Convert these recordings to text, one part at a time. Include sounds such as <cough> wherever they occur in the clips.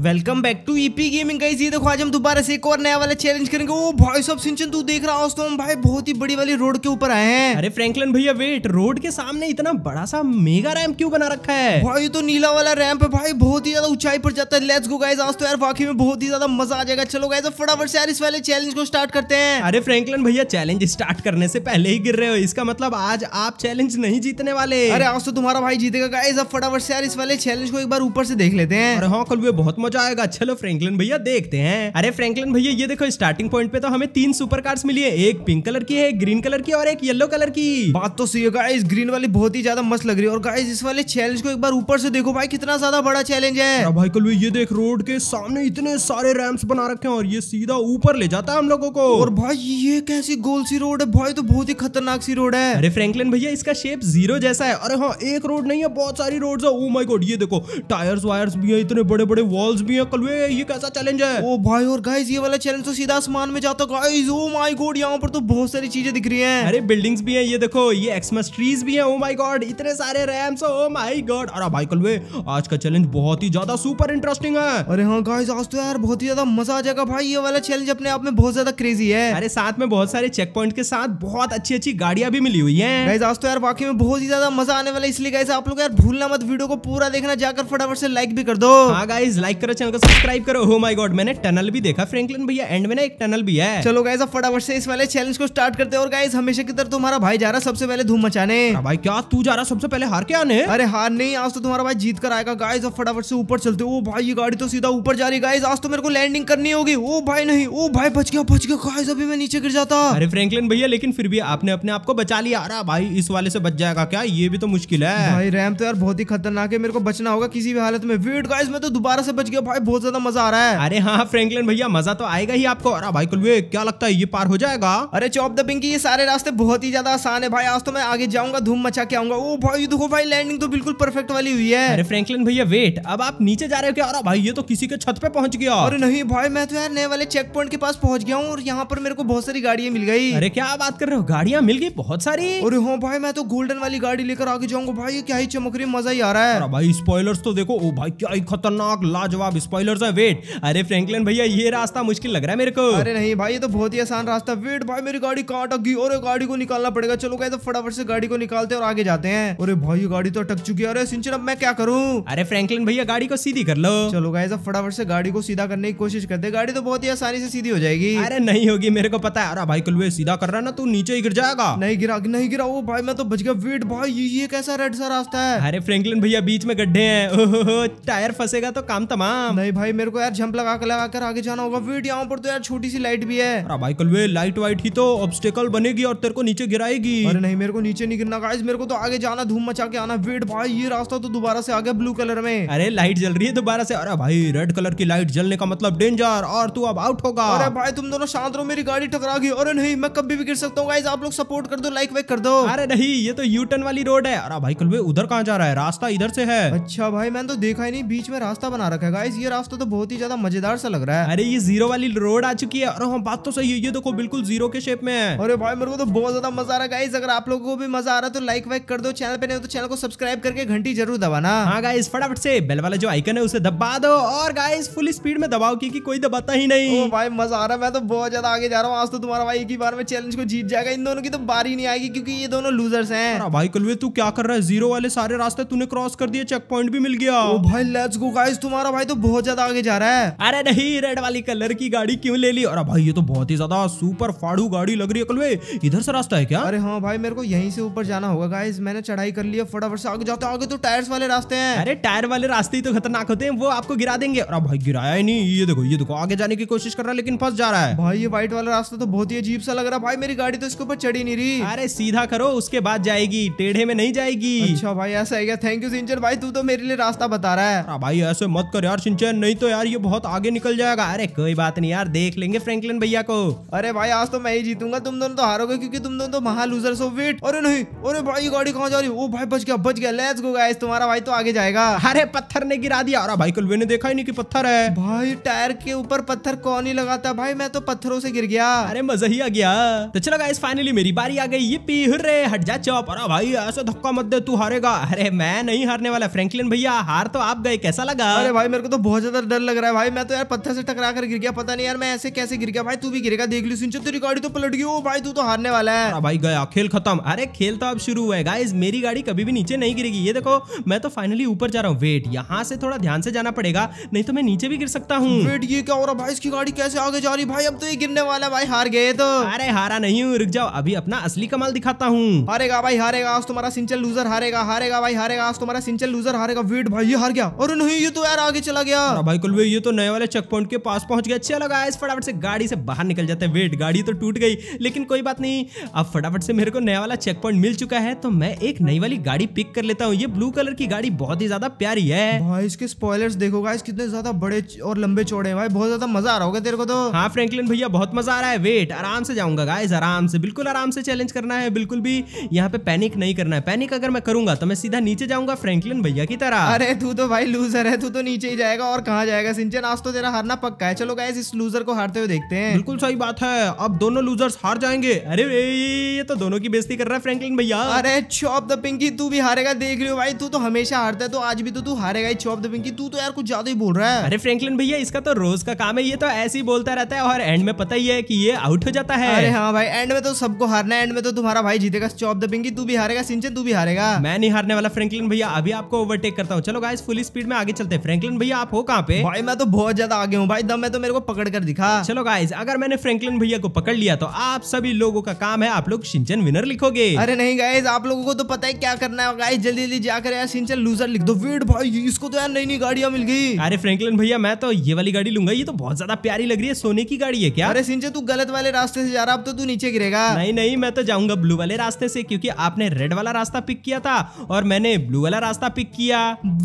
Welcome back to EP gaming guys ये देखो आज हम दोबारा से एक और नया वाला चैलेंज करेंगे ओ भाई सब सिंचन तू देख रहा हो हम भाई बहुत ही बड़ी वाली रोड के ऊपर आए हैं अरे फ्रैंकलिन भैया वेट रोड के सामने इतना बड़ा सा मेगा रैंप क्यों बना रखा है भाई तो नीला वाला रैंप है भाई बहुत ही ज्यादा ऊंचाई पर जाता है लेट्स गो गाइस आज तो यार वाकई में बहुत ही ज्यादा मजा आ जाएगा चलो गाइस फटाफट से यार इस वाले चैलेंज को स्टार्ट करते हैं अरे फ्रेंकलन भैया चैलेंज स्टार्ट करने से पहले ही गिर रहे हो इसका मतलब आज आप चैलेंज नहीं जीतने वाले अरे आज तो तुम्हारा भाई जीतेगा गाइस फटाफट से यार इस वाले चैलेंज को एक बार ऊपर से देख लेते हैं और हाँ कल बहुत मजा आएगा चलो फ्रैंकलिन भैया देखते हैं अरे फ्रैंकलिन भैया ये देखो स्टार्टिंग पॉइंट पे तो हमें तीन सुपर कार्ड मिली है एक पिंक कलर की है एक ग्रीन कलर की और एक येलो कलर की बात तो सही है इस ग्रीन वाली बहुत ही ज्यादा मस्त लग रही है और गाइज इस वाले चैलेंज को एक बार ऊपर से देखो भाई कितना ज्यादा बड़ा चैलेंज है भाई कल ये देख रोड के सामने इतने सारे रैम्प बना रखे हैं और ये सीधा ऊपर ले जाता है हम लोगों को और भाई ये कैसी गोल सी रोड है भाई तो बहुत ही खतरनाक सी रोड है अरे फ्रैंकलिन भैया इसका शेप जीरो जैसा है अरे हाँ एक रोड नहीं है बहुत सारी रोड है ओ माई गॉड ये देखो टायर्स वायर्स भी है इतने बड़े बड़े वॉल बॉल्स भी है कलवे ये कैसा चैलेंज है ओ भाई और गाइज ये वाला चैलेंज तो सीधा आसमान में जाता गाइज ओ माई गोड यहाँ पर तो बहुत सारी चीजें दिख रही है अरे बिल्डिंग भी है ये देखो ये एक्समस ट्रीज भी है ओ माई गॉड इतने सारे रैम्स ओ माई गॉड अरे भाई कलवे आज का चैलेंज बहुत ही ज्यादा सुपर इंटरेस्टिंग है अरे हाँ गाइज आज तो यार बहुत ही ज्यादा मजा आ जाएगा भाई ये वाला चैलेंज अपने आप में बहुत ज्यादा क्रेजी है अरे साथ में बहुत सारे चेक पॉइंट के साथ बहुत अच्छी अच्छी गाड़ियां भी मिली हुई है गाइज आज तो यार बाकी में बहुत ही ज्यादा मजा आने वाला इसलिए गाइज आप लोग यार भूलना मत वीडियो को पूरा देखना जाकर फटाफट से लाइक भी कर दो हाँ गाइज लाइक करो चैनल को सब्सक्राइब करो हो माई गॉड मैंने टनल भी देखा फ्रेंकलिन भैया एंड में ना एक टनल भी है चलो गाइज अब फटाफट से इस वाले चैलेंज को स्टार्ट करते हैं और गाइज हमेशा की तरह तुम्हारा भाई जा रहा सबसे पहले धूम मचाने भाई क्या तू जा रहा सबसे पहले हार के आने अरे हार नहीं आज तो तुम्हारा भाई जीत कर आएगा गाइज अब फटाफट से ऊपर चलते हो oh भाई ये गाड़ी तो सीधा ऊपर जा रही गाइज आज तो मेरे को लैंडिंग करनी होगी ओ oh भाई नहीं ओ oh भाई बच गया बच गया गाइज अभी मैं नीचे गिर जाता अरे फ्रेंकलिन भैया लेकिन फिर भी आपने अपने आप को बचा लिया अरे भाई इस वाले से बच जाएगा क्या ये भी तो मुश्किल है भाई रैम तो यार बहुत ही खतरनाक है मेरे को बचना होगा किसी भी हालत में वेट गाइज मैं तो दोबारा से बच गया भाई बहुत ज्यादा मजा आ रहा है अरे हाँ, हाँ फ्रेंकलिन भैया मजा तो आएगा ही आपको अरे भाई कुलवे क्या लगता है ये पार हो जाएगा अरे चौप द पिंकी ये सारे रास्ते बहुत ही ज्यादा आसान है भाई आज तो मैं आगे जाऊंगा धूम मचा के आऊंगा वो भाई देखो भाई लैंडिंग तो बिल्कुल परफेक्ट वाली हुई है अरे फ्रेंकलिन भैया वेट अब आप नीचे जा रहे हो क्या अरे भाई ये तो किसी के छत पे पहुंच गया अरे नहीं भाई मैं तो यार नए वाले चेक पॉइंट के पास पहुंच गया हूँ और यहाँ पर मेरे को बहुत सारी गाड़ियाँ मिल गई अरे क्या बात कर रहे हो गाड़ियाँ मिल गई बहुत सारी अरे हाँ भाई मैं तो गोल्डन वाली गाड़ी लेकर आगे जाऊंगा भाई क्या ही चमक रही मजा ही आ रहा है भाई स्पॉयलर्स तो देखो ओ भाई क्या ही खतरनाक लाजवाब जवाब स्पॉयलर्स है वेट अरे फ्रैंकलिन भैया ये रास्ता मुश्किल लग रहा है मेरे को अरे नहीं भाई ये तो बहुत ही आसान रास्ता वेट भाई मेरी गाड़ी काट अगी और गाड़ी को निकालना पड़ेगा चलो गए तो फटाफट से गाड़ी को निकालते और आगे जाते हैं अरे भाई गाड़ी तो अटक चुकी है अरे सिंचन अब मैं क्या करूँ अरे फ्रैंकलिन भैया गाड़ी को सीधी कर लो चलो गए तो फटाफट से गाड़ी को सीधा करने की कोशिश करते गाड़ी तो बहुत ही आसानी से सीधी हो जाएगी अरे नहीं होगी मेरे को पता है अरे भाई कल सीधा कर रहा ना तू नीचे ही गिर जाएगा नहीं गिरा नहीं गिरा वो भाई मैं तो बच गया वेट भाई ये कैसा रेड सा रास्ता है अरे फ्रैंकलिन भैया बीच में गड्ढे हैं टायर फंसेगा तो काम तमाम जंप नहीं भाई मेरे को यार जंप लगा कर लगा कर आगे जाना होगा वेट यहाँ पर तो यार छोटी सी लाइट भी है अरे भाई कल वे लाइट वाइट ही तो ऑब्स्टेकल बनेगी और तेरे को नीचे गिराएगी अरे नहीं मेरे को नीचे नहीं गिरना गाइस मेरे को तो आगे जाना धूम मचा के आना वेट भाई ये रास्ता तो दोबारा से आ गया ब्लू कलर में अरे लाइट जल रही है दोबारा से अरे भाई रेड कलर की लाइट जलने का मतलब डेंजर और तू अब आउट होगा अरे भाई तुम दोनों शांत रहो मेरी गाड़ी टकरा गई अरे नहीं मैं कभी भी गिर सकता हूँ गाइज आप लोग सपोर्ट कर दो लाइक वेक कर दो अरे नहीं ये तो यू टर्न वाली रोड है अरे भाई कल उधर कहाँ जा रहा है रास्ता इधर से है अच्छा भाई मैंने तो देखा ही नहीं बीच में रास्ता बना रखा है गाइस ये रास्ता तो बहुत ही ज्यादा मजेदार सा लग रहा है अरे ये जीरो वाली रोड आ चुकी है और हम बात तो सही है ये देखो तो बिल्कुल जीरो के शेप में है अरे भाई मेरे को तो बहुत ज्यादा मजा आ रहा है गाइस अगर आप लोगों को भी मजा आ रहा है तो लाइक वाइक कर दो चैनल पे नहीं तो चैनल को सब्सक्राइब करके घंटी जरूर दबाना हाँ गाइस फटाफट से बेल वाला जो आइकन है उसे दबा दो और गाइस फुल स्पीड में दबाओ क्योंकि कोई दबाता ही नहीं भाई मजा आ रहा है मैं तो बहुत ज्यादा आगे जा रहा हूँ आज तो तुम्हारा भाई एक ही बार में चैलेंज को जीत जाएगा इन दोनों की तो बारी नहीं आएगी क्योंकि ये दोनों लूजर्स है भाई कलवे तू क्या कर रहा है जीरो वाले सारे रास्ते तूने क्रॉस कर दिए चेक पॉइंट भी मिल गया ओ भाई लेट्स गो गाइस तुम्हारा भाई तो तो बहुत ज्यादा आगे जा रहा है अरे नहीं रेड वाली कलर की गाड़ी क्यों ले ली और भाई ये तो बहुत ही ज्यादा सुपर फाड़ू गाड़ी लग रही है कलवे इधर से रास्ता है क्या अरे हाँ भाई मेरे को यहीं से ऊपर जाना होगा गाइज मैंने चढ़ाई कर लिया फटाफट से आगे जाते तो आगे तो टायर वाले रास्ते हैं अरे टायर वाले रास्ते ही तो खतरनाक होते हैं वो आपको गिरा देंगे और भाई गिराया ही नहीं ये देखो ये देखो आगे जाने की कोशिश कर रहा है लेकिन फंस जा रहा है भाई ये व्हाइट वाला रास्ता तो बहुत ही अजीब सा लग रहा है भाई मेरी गाड़ी तो इसके ऊपर चढ़ी नहीं रही अरे सीधा करो उसके बाद जाएगी टेढ़े में नहीं जाएगी अच्छा भाई ऐसा है क्या थैंक यू सिंचर भाई तू तो मेरे लिए रास्ता बता रहा है भाई ऐसे मत कर यार सिंचन नहीं तो यार ये बहुत आगे निकल जाएगा अरे कोई बात नहीं यार देख लेंगे फ्रैंकलिन भैया को अरे भाई आज तो मैं ही जीतूंगा तुम दोनों तो हारोगे क्योंकि तुम दोनों तो महा लूजर सो वेट अरे नहीं अरे भाई गाड़ी कहाँ जा रही ओ भाई बच गया बच गया लेट्स गो गाइस तुम्हारा भाई तो आगे जाएगा अरे पत्थर ने गिरा दिया अरे भाई कलवे ने देखा ही नहीं की पत्थर है भाई टायर के ऊपर पत्थर कौन ही लगाता भाई मैं तो पत्थरों से गिर गया अरे मजा ही आ गया तो चलो गाइस फाइनली मेरी बारी आ गई ये पी हुर्रे हट जा चौप अरे भाई ऐसा धक्का मत दे तू हारेगा अरे मैं नहीं हारने वाला फ्रेंकलिन भैया हार तो आप गए कैसा लगा अरे भाई मेरे को तो बहुत ज्यादा डर लग रहा है भाई मैं तो यार पत्थर से टकरा कर गिर गया पता नहीं यार मैं ऐसे कैसे गिर गया भाई तू भी गिरेगा देख लू सुन तेरी गाड़ी तो पलट गई हो भाई तू तो हारने वाला है भाई गया खेल खत्म अरे खेल तो अब शुरू हुआ है गाइज मेरी गाड़ी कभी भी नीचे नहीं गिरेगी ये देखो मैं तो फाइनली ऊपर जा रहा हूँ वेट यहाँ से थोड़ा ध्यान से जाना पड़ेगा नहीं तो मैं नीचे भी गिर सकता हूँ वेट ये क्या हो रहा भाई इसकी गाड़ी कैसे आगे जा रही भाई अब तो ये गिरने वाला भाई हार गए तो अरे हारा नहीं हूँ रुक जाओ अभी अपना असली कमाल दिखाता हूँ हारेगा भाई हारेगा आज तुम्हारा सिंचल लूजर हारेगा हारेगा भाई हारेगा आज तुम्हारा सिंचल लूजर हारेगा वेट भाई ये हार गया और नहीं ये तो यार आगे चला गया हाँ भाई कुल ये तो नए वाले चेक पॉइंट के पास पहुंच गया लगा इस फटाफट से गाड़ी से बाहर निकल जाते हैं वेट गाड़ी तो टूट गई लेकिन कोई बात नहीं अब फटाफट से मेरे को नया वाला चेक पॉइंट मिल चुका है तो मैं एक नई वाली गाड़ी पिक कर लेता हूँ ये ब्लू कलर की गाड़ी बहुत ही ज्यादा प्यारी है भाई इसके स्पॉयलर्स देखो गाइस कितने ज्यादा बड़े और लंबे चौड़े हैं भाई बहुत ज्यादा मजा आ रहा होगा तेरे को तो हाँ फ्रेंकलिन भैया बहुत मजा आ रहा है वेट आराम से जाऊंगा गाइस आराम से बिल्कुल आराम से चैलेंज करना है बिल्कुल भी यहाँ पे पैनिक नहीं करना है पैनिक अगर मैं करूंगा तो मैं सीधा नीचे जाऊंगा फ्रेंकलिन भैया की तरह अरे तू तो भाई लूजर है तू तो नीचे ही जाएगा और कहा जाएगा सिंचन आज तो तेरा हारना पक्का है चलो गाइस इस लूजर को हारते हुए देखते हैं बिल्कुल सही बात है अब दोनों लूजर्स हार जाएंगे अरे ये तो दोनों की बेस्ती कर रहा है फ्रैंकलिन भैया अरे चॉप द पिंकी तू भी हारेगा देख रहे हो भाई तू तो हमेशा हारता है तो आज भी तो तू हारेगा चौप चॉप द पिंकी तू तो यार कुछ ज्यादा ही बोल रहा है अरे फ्रेंकलिन भैया इसका तो रोज का काम है ये तो ऐसे ही बोलता रहता है और एंड में पता ही है की ये आउट हो जाता है अरे हाँ भाई एंड में तो सबको हारना है एंड में तो तुम्हारा भाई जीतेगा चॉप द पिंकी तू भी हारेगा सिंचन तू भी हारेगा मैं नहीं हारने वाला फ्रेंकलिन भैया अभी आपको ओवरटेक करता हूँ चलो गाइस फुल स्पीड में आगे चलते हैं भैया भैया आप हो कहाँ पे भाई मैं तो बहुत ज्यादा आगे हूँ भाई दम मैं तो मेरे को पकड़ कर दिखा चलो गाइज अगर मैंने फ्रेंकलिन भैया को पकड़ लिया तो आप सभी लोगों का काम है आप लोग सिंचन विनर लिखोगे अरे नहीं गाइज आप लोगों को तो पता है क्या करना है गाइज जल्दी जल्दी जाकर यार सिंचन लूजर लिख दो वेट भाई इसको तो यार नई नई गाड़िया मिल गई अरे फ्रेंकलिन भैया मैं तो ये वाली गाड़ी लूंगा ये तो बहुत ज्यादा प्यारी लग रही है सोने की गाड़ी है क्या अरे सिंचन तू गलत वाले रास्ते से जा रहा अब तो तू नीचे गिरेगा नहीं नहीं मैं तो जाऊंगा ब्लू वाले रास्ते से क्योंकि आपने रेड वाला रास्ता पिक किया था और मैंने ब्लू वाला रास्ता पिक किया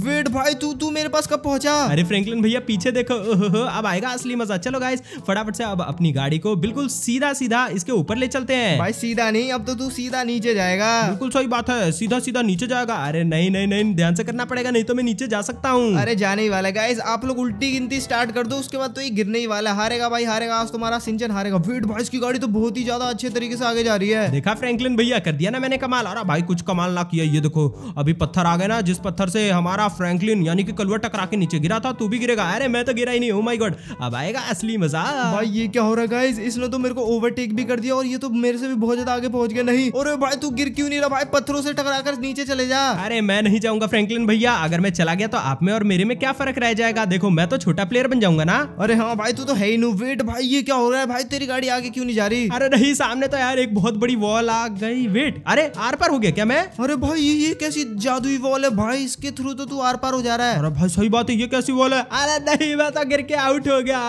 वेट भाई तू तू मेरे पास कब पहुंचा हाँ। अरे फ्रैंकलिन भैया पीछे देखो अब आएगा असली मजा चलो गाइस फटाफट से अब अपनी गाड़ी को बिल्कुल सीधा सीधा इसके ऊपर ले चलते हैं भाई सीधा नहीं अब तो तू सीधा नीचे जाएगा बिल्कुल सही बात है सीधा सीधा नीचे जाएगा अरे नहीं नहीं नहीं ध्यान से करना पड़ेगा नहीं तो मैं नीचे जा सकता हूँ अरे जाने ही वाला गाइस आप लोग उल्टी गिनती स्टार्ट कर दो उसके बाद तो ये गिरने ही वाला हारेगा भाई हारेगा आज तुम्हारा सिंचन हारेगा वेट भाई इसकी गाड़ी तो बहुत ही ज्यादा अच्छे तरीके से आगे जा रही है देखा फ्रेंकलिन भैया कर दिया ना मैंने कमाल अरे भाई कुछ कमाल ना किया ये देखो अभी पत्थर आ गए ना जिस पत्थर से हमारा फ्रेंकलिन यानी कि कलवा टकरा के नीचे गिरा था तू भी गिरेगा अरे मैं तो गिरा ही नहीं हूँ माई गॉड अब आएगा असली मजा भाई ये क्या हो रहा है गाइस इसने तो मेरे को ओवरटेक भी कर दिया और ये तो मेरे से भी बहुत ज्यादा आगे पहुंच गया नहीं और भाई तू गिर क्यों नहीं रहा भाई पत्थरों से टकरा कर नीचे चले जा अरे मैं नहीं जाऊंगा फ्रेंकलिन भैया अगर मैं चला गया तो आप में और मेरे में क्या फर्क रह जाएगा देखो मैं तो छोटा प्लेयर बन जाऊंगा ना अरे हाँ भाई तू तो है ही वेट भाई ये क्या हो रहा है भाई तेरी गाड़ी आगे क्यों नहीं जा रही अरे नहीं सामने तो यार एक बहुत बड़ी वॉल आ गई वेट अरे आर पार हो गया क्या मैं अरे भाई ये कैसी जादुई वॉल है भाई इसके थ्रू तो तू आर पार हो जा रहा है अरे भाई सही बात है ये कसी बोला अरे नहीं मैं तो गिर के आउट हो गया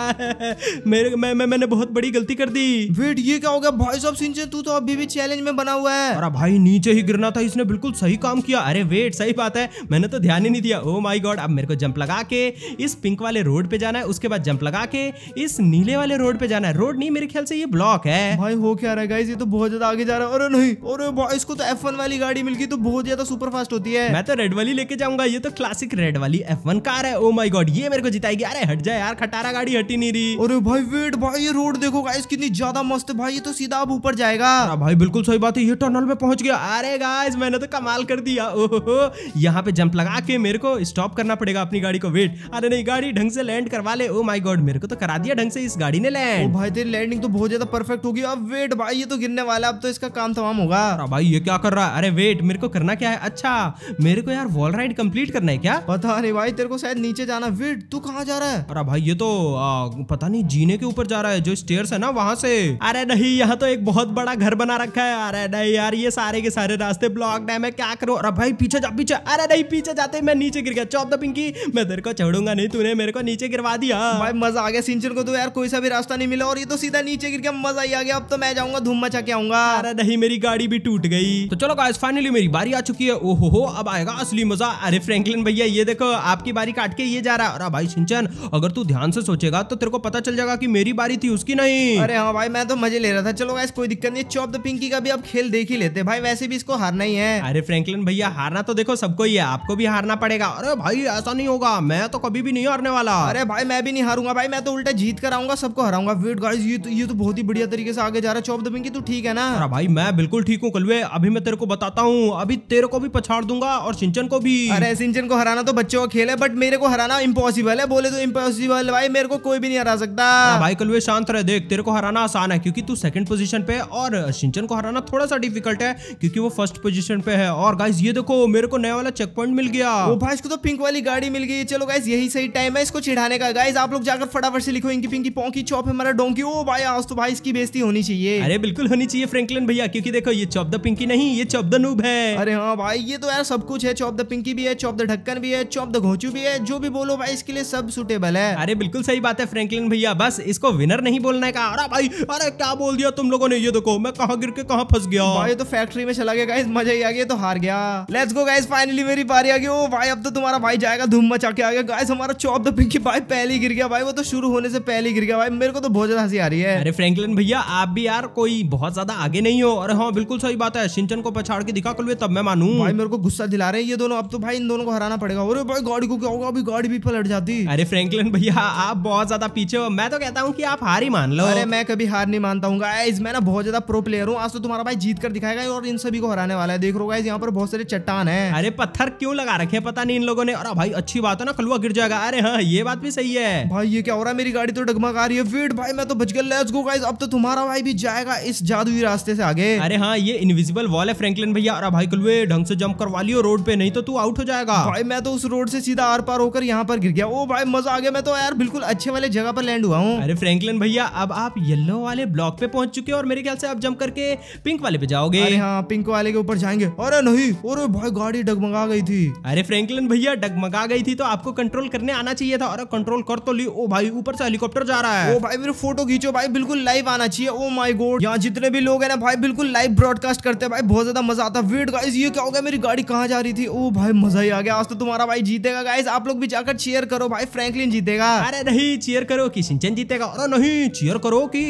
मेरे मैं, मैं मैंने बहुत बड़ी गलती कर दी वेट ये क्या हो गया भाई साहब सिंचन तू तो अभी भी चैलेंज में बना हुआ है अरे भाई नीचे ही गिरना था इसने बिल्कुल सही काम किया अरे वेट सही बात है मैंने तो ध्यान ही नहीं दिया ओ माई गॉड अब मेरे को जंप लगा के इस पिंक वाले रोड पे जाना है उसके बाद जंप लगा के इस नीले वाले रोड पे जाना है रोड नहीं मेरे ख्याल से ये ब्लॉक है भाई हो क्या रहा है ये तो बहुत ज्यादा आगे जा रहा है अरे नहीं अरे इसको तो एफ वाली गाड़ी मिल गई तो बहुत ज्यादा सुपर फास्ट होती है मैं तो रेड वाली लेके जाऊंगा ये तो क्लासिक रेड वाली एफ कार है ओ माई oh गॉड ये मेरे को जिताएगी अरे हट जाए यार खटारा गाड़ी हटी नहीं रही अरे भाई वेट भाई ये रोड देखो गाइस कितनी ज्यादा मस्त है भाई ये तो सीधा अब ऊपर जाएगा हाँ भाई बिल्कुल सही बात है ये टनल में पहुंच गया अरे गाइस मैंने तो कमाल कर दिया ओहो यहाँ पे जंप लगा के मेरे को स्टॉप करना पड़ेगा अपनी गाड़ी को वेट अरे नहीं गाड़ी ढंग से लैंड करवा ले ओ माई गॉड मेरे को तो करा दिया ढंग से इस गाड़ी ने लैंड भाई तेरी लैंडिंग तो बहुत ज्यादा परफेक्ट होगी अब वेट भाई ये तो गिरने वाला अब तो इसका काम तमाम होगा हाँ भाई ये क्या कर रहा है अरे वेट मेरे को करना क्या है अच्छा मेरे को यार वॉल राइड कंप्लीट करना है क्या पता नहीं भाई तेरे को शायद नीचे नीचे जाना वेट तू कहाँ जा रहा है अरे भाई ये तो आ, पता नहीं जीने के ऊपर जा रहा है जो स्टेयर्स है ना वहाँ से अरे नहीं यहाँ तो एक बहुत बड़ा घर बना रखा है अरे नहीं यार ये सारे के सारे रास्ते ब्लॉक है मैं क्या करूँ अरे भाई पीछे जा पीछे अरे नहीं पीछे जाते मैं नीचे गिर गया चौप द पिंकी मैं तेरे को चढ़ूंगा नहीं तूने मेरे को नीचे गिरवा दिया भाई मजा आ गया सिंचन को तो यार कोई सा भी रास्ता नहीं मिला और ये तो सीधा नीचे गिर गया मजा ही आ गया अब तो मैं जाऊंगा धूम मचा के आऊंगा अरे नहीं मेरी गाड़ी भी टूट गई तो चलो गाइस फाइनली मेरी बारी आ चुकी है ओहो अब आएगा असली मजा अरे फ्रैंकलिन भैया ये देखो आपकी बारी काट के ये जा रहा है अरे भाई सिंचन अगर तू ध्यान से सोचेगा तो तेरे को पता चल जाएगा की मेरी बारी थी उसकी नहीं अरे हाँ भाई मैं तो मजे ले रहा था चलो गाइस कोई दिक्कत नहीं चौप द पिंकी का भी अब खेल देख ही लेते भाई वैसे भी इसको हारना ही है अरे फ्रेंकलिन भैया हारना तो देखो सबको ही है आपको भी हारना पड़ेगा अरे भाई ऐसा नहीं होगा मैं तो कभी भी नहीं हारने वाला अरे भाई मैं भी नहीं हारूंगा भाई मैं तो उल्टा जीत कर आऊंगा सबको हराऊंगा वेट गाइस ये तो ये तो बहुत ही बढ़िया तरीके से आगे जा रहा है चौप द पिंकी तू ठीक है ना अरे भाई मैं बिल्कुल ठीक हूँ कलवे अभी मैं तेरे को बताता हूँ अभी तेरे को भी पछाड़ दूंगा और सिंचन को भी अरे सिंचन को हराना तो बच्चों का खेल है बट मेरे को हराना इम्पॉसिबल है बोले तो इम्पॉसिबल भाई मेरे को कोई भी नहीं हरा सकता हाँ भाई कलवे शांत रहे देख तेरे को हराना आसान है क्योंकि तू सेकंड पोजीशन पे और सिंचन को हराना थोड़ा सा डिफिकल्ट है क्योंकि वो फर्स्ट पोजीशन पे है और गाइस ये देखो मेरे को नया वाला चेक पॉइंट मिल गया वो भाई इसको तो पिंक वाली गाड़ी मिल गई चलो गाइस यही सही टाइम है इसको चिढ़ाने का गाइस आप लोग जाकर फटाफट से लिखो इनकी पिंकी पोंकी चौप हमारा डोंकी ओ भाई आज तो भाई इसकी बेजती होनी चाहिए अरे बिल्कुल होनी चाहिए फ्रेंकलिन भैया क्योंकि देखो ये चौप द पिंकी नहीं ये चौप द नूब है अरे हाँ भाई ये तो यार सब कुछ है चौप द पिंकी भी है चौप द ढक्कन भी है चौप द घोचू भी है जो भी भी बोलो भाई इसके लिए सब सुटेबल है अरे बिल्कुल सही बात है फ्रेंकलिन भैया बस इसको विनर नहीं बोलना है कहा अरे भाई अरे क्या बोल दिया तुम लोगों ने ये देखो मैं कहा गिर के कहा फंस गया भाई तो फैक्ट्री में चला गया मजा ही आ गया तो हार गया लेट्स गो गाइस फाइनली मेरी पारी आ गई ओ भाई अब तो तुम्हारा भाई जाएगा धूम मचा के आ गया गाइस हमारा चौप द पिंकी भाई पहले गिर गया भाई वो तो शुरू होने से पहले गिर गया भाई मेरे को तो बहुत ज्यादा हंसी आ रही है अरे फ्रेंकलिन भैया आप भी यार कोई बहुत ज्यादा आगे नहीं हो अरे हाँ बिल्कुल सही बात है सिंचन को पछाड़ के दिखा कल तब मैं मानू भाई मेरे को गुस्सा दिला रहे हैं ये दोनों अब तो भाई इन दोनों को हराना पड़ेगा अरे भाई गाड़ी को क्या होगा अभी थर्ड भी पलट जाती अरे फ्रैंकलिन भैया आप बहुत ज्यादा पीछे हो मैं तो कहता हूँ कि आप हार ही मान लो अरे मैं कभी हार नहीं मानता हूँ गाइज मैं ना बहुत ज्यादा प्रो प्लेयर हूँ आज तो तुम्हारा भाई जीत कर दिखाएगा और इन सभी को हराने वाला है देख रो गाइज यहाँ पर बहुत सारे चट्टान है अरे पत्थर क्यों लगा रखे पता नहीं इन लोगों ने अरे भाई अच्छी बात है ना खलुआ गिर जाएगा अरे हाँ ये बात भी सही है भाई ये क्या हो रहा है मेरी गाड़ी तो डगमगा रही है फिट भाई मैं तो बच गया लेट्स गो गाइज अब तो तुम्हारा भाई भी जाएगा इस जादुई रास्ते से आगे अरे हाँ ये इनविजिबल वॉल है फ्रेंकलिन भैया और भाई कलुए ढंग से जंप करवा लियो रोड पे नहीं तो तू आउट हो जाएगा भाई मैं तो उस रोड से सीधा आर पार होकर यहाँ पर गिर गया ओ भाई मजा आ गया मैं तो यार बिल्कुल अच्छे वाले जगह पर लैंड हुआ हूँ अरे फ्रैंकलिन भैया अब आप येलो वाले ब्लॉक पे पहुंच चुके और मेरे ख्याल से आप जम करके पिंक वाले पे जाओगे अरे हाँ पिंक वाले के ऊपर जाएंगे अरे नहीं अरे भाई गाड़ी डगमगा गई थी अरे फ्रेंकलिन भैया डगमगा गई थी तो आपको कंट्रोल करने आना चाहिए था और कंट्रोल कर तो ली ओ भाई ऊपर से हेलीकॉप्टर जा रहा है ओ भाई मेरे फोटो खींचो भाई बिल्कुल लाइव आना चाहिए ओ माई गोड यहाँ जितने भी लोग है ना भाई बिल्कुल लाइव ब्रॉडकास्ट करते हैं भाई बहुत ज्यादा मजा आता है वेट गाइज ये क्या हो गया मेरी गाड़ी कहाँ जा रही थी ओ भाई मजा ही आ गया आज तो तुम्हारा भाई जीतेगा गाइज आप लोग भी जाकर चेयर करो भाई फ्रैंकलिन जीतेगा अरे नहीं चेयर करो कि सिंचन जीतेगा अरे नहीं चेयर करो कि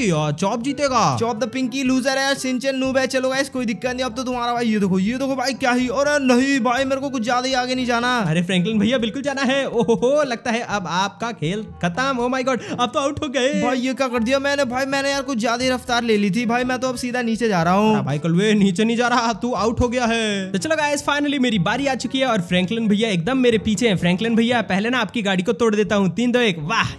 चॉप जीतेगा चॉप द पिंकी लूजर है सिंचन नूब है चलो गाइस कोई दिक्कत नहीं अब तो तुम्हारा भाई ये देखो ये देखो भाई क्या ही और नहीं भाई मेरे को कुछ ज्यादा ही आगे नहीं जाना अरे फ्रेंकलिन भैया बिल्कुल जाना है ओहो लगता है अब आपका खेल खत्म हो माई गॉड अब तो आउट हो गए भाई ये क्या कर दिया मैंने भाई मैंने यार कुछ ज्यादा रफ्तार ले ली थी भाई मैं तो अब सीधा नीचे जा रहा हूँ भाई कलवे नीचे नहीं जा रहा तू आउट हो गया है तो चलो गाइस फाइनली मेरी बारी आ चुकी है और फ्रैंकलिन भैया एकदम मेरे पीछे हैं फ्रैंकलिन भैया पहले ना आपकी गाड़ी को तोड़ देता हूँ तीन दो एक वाह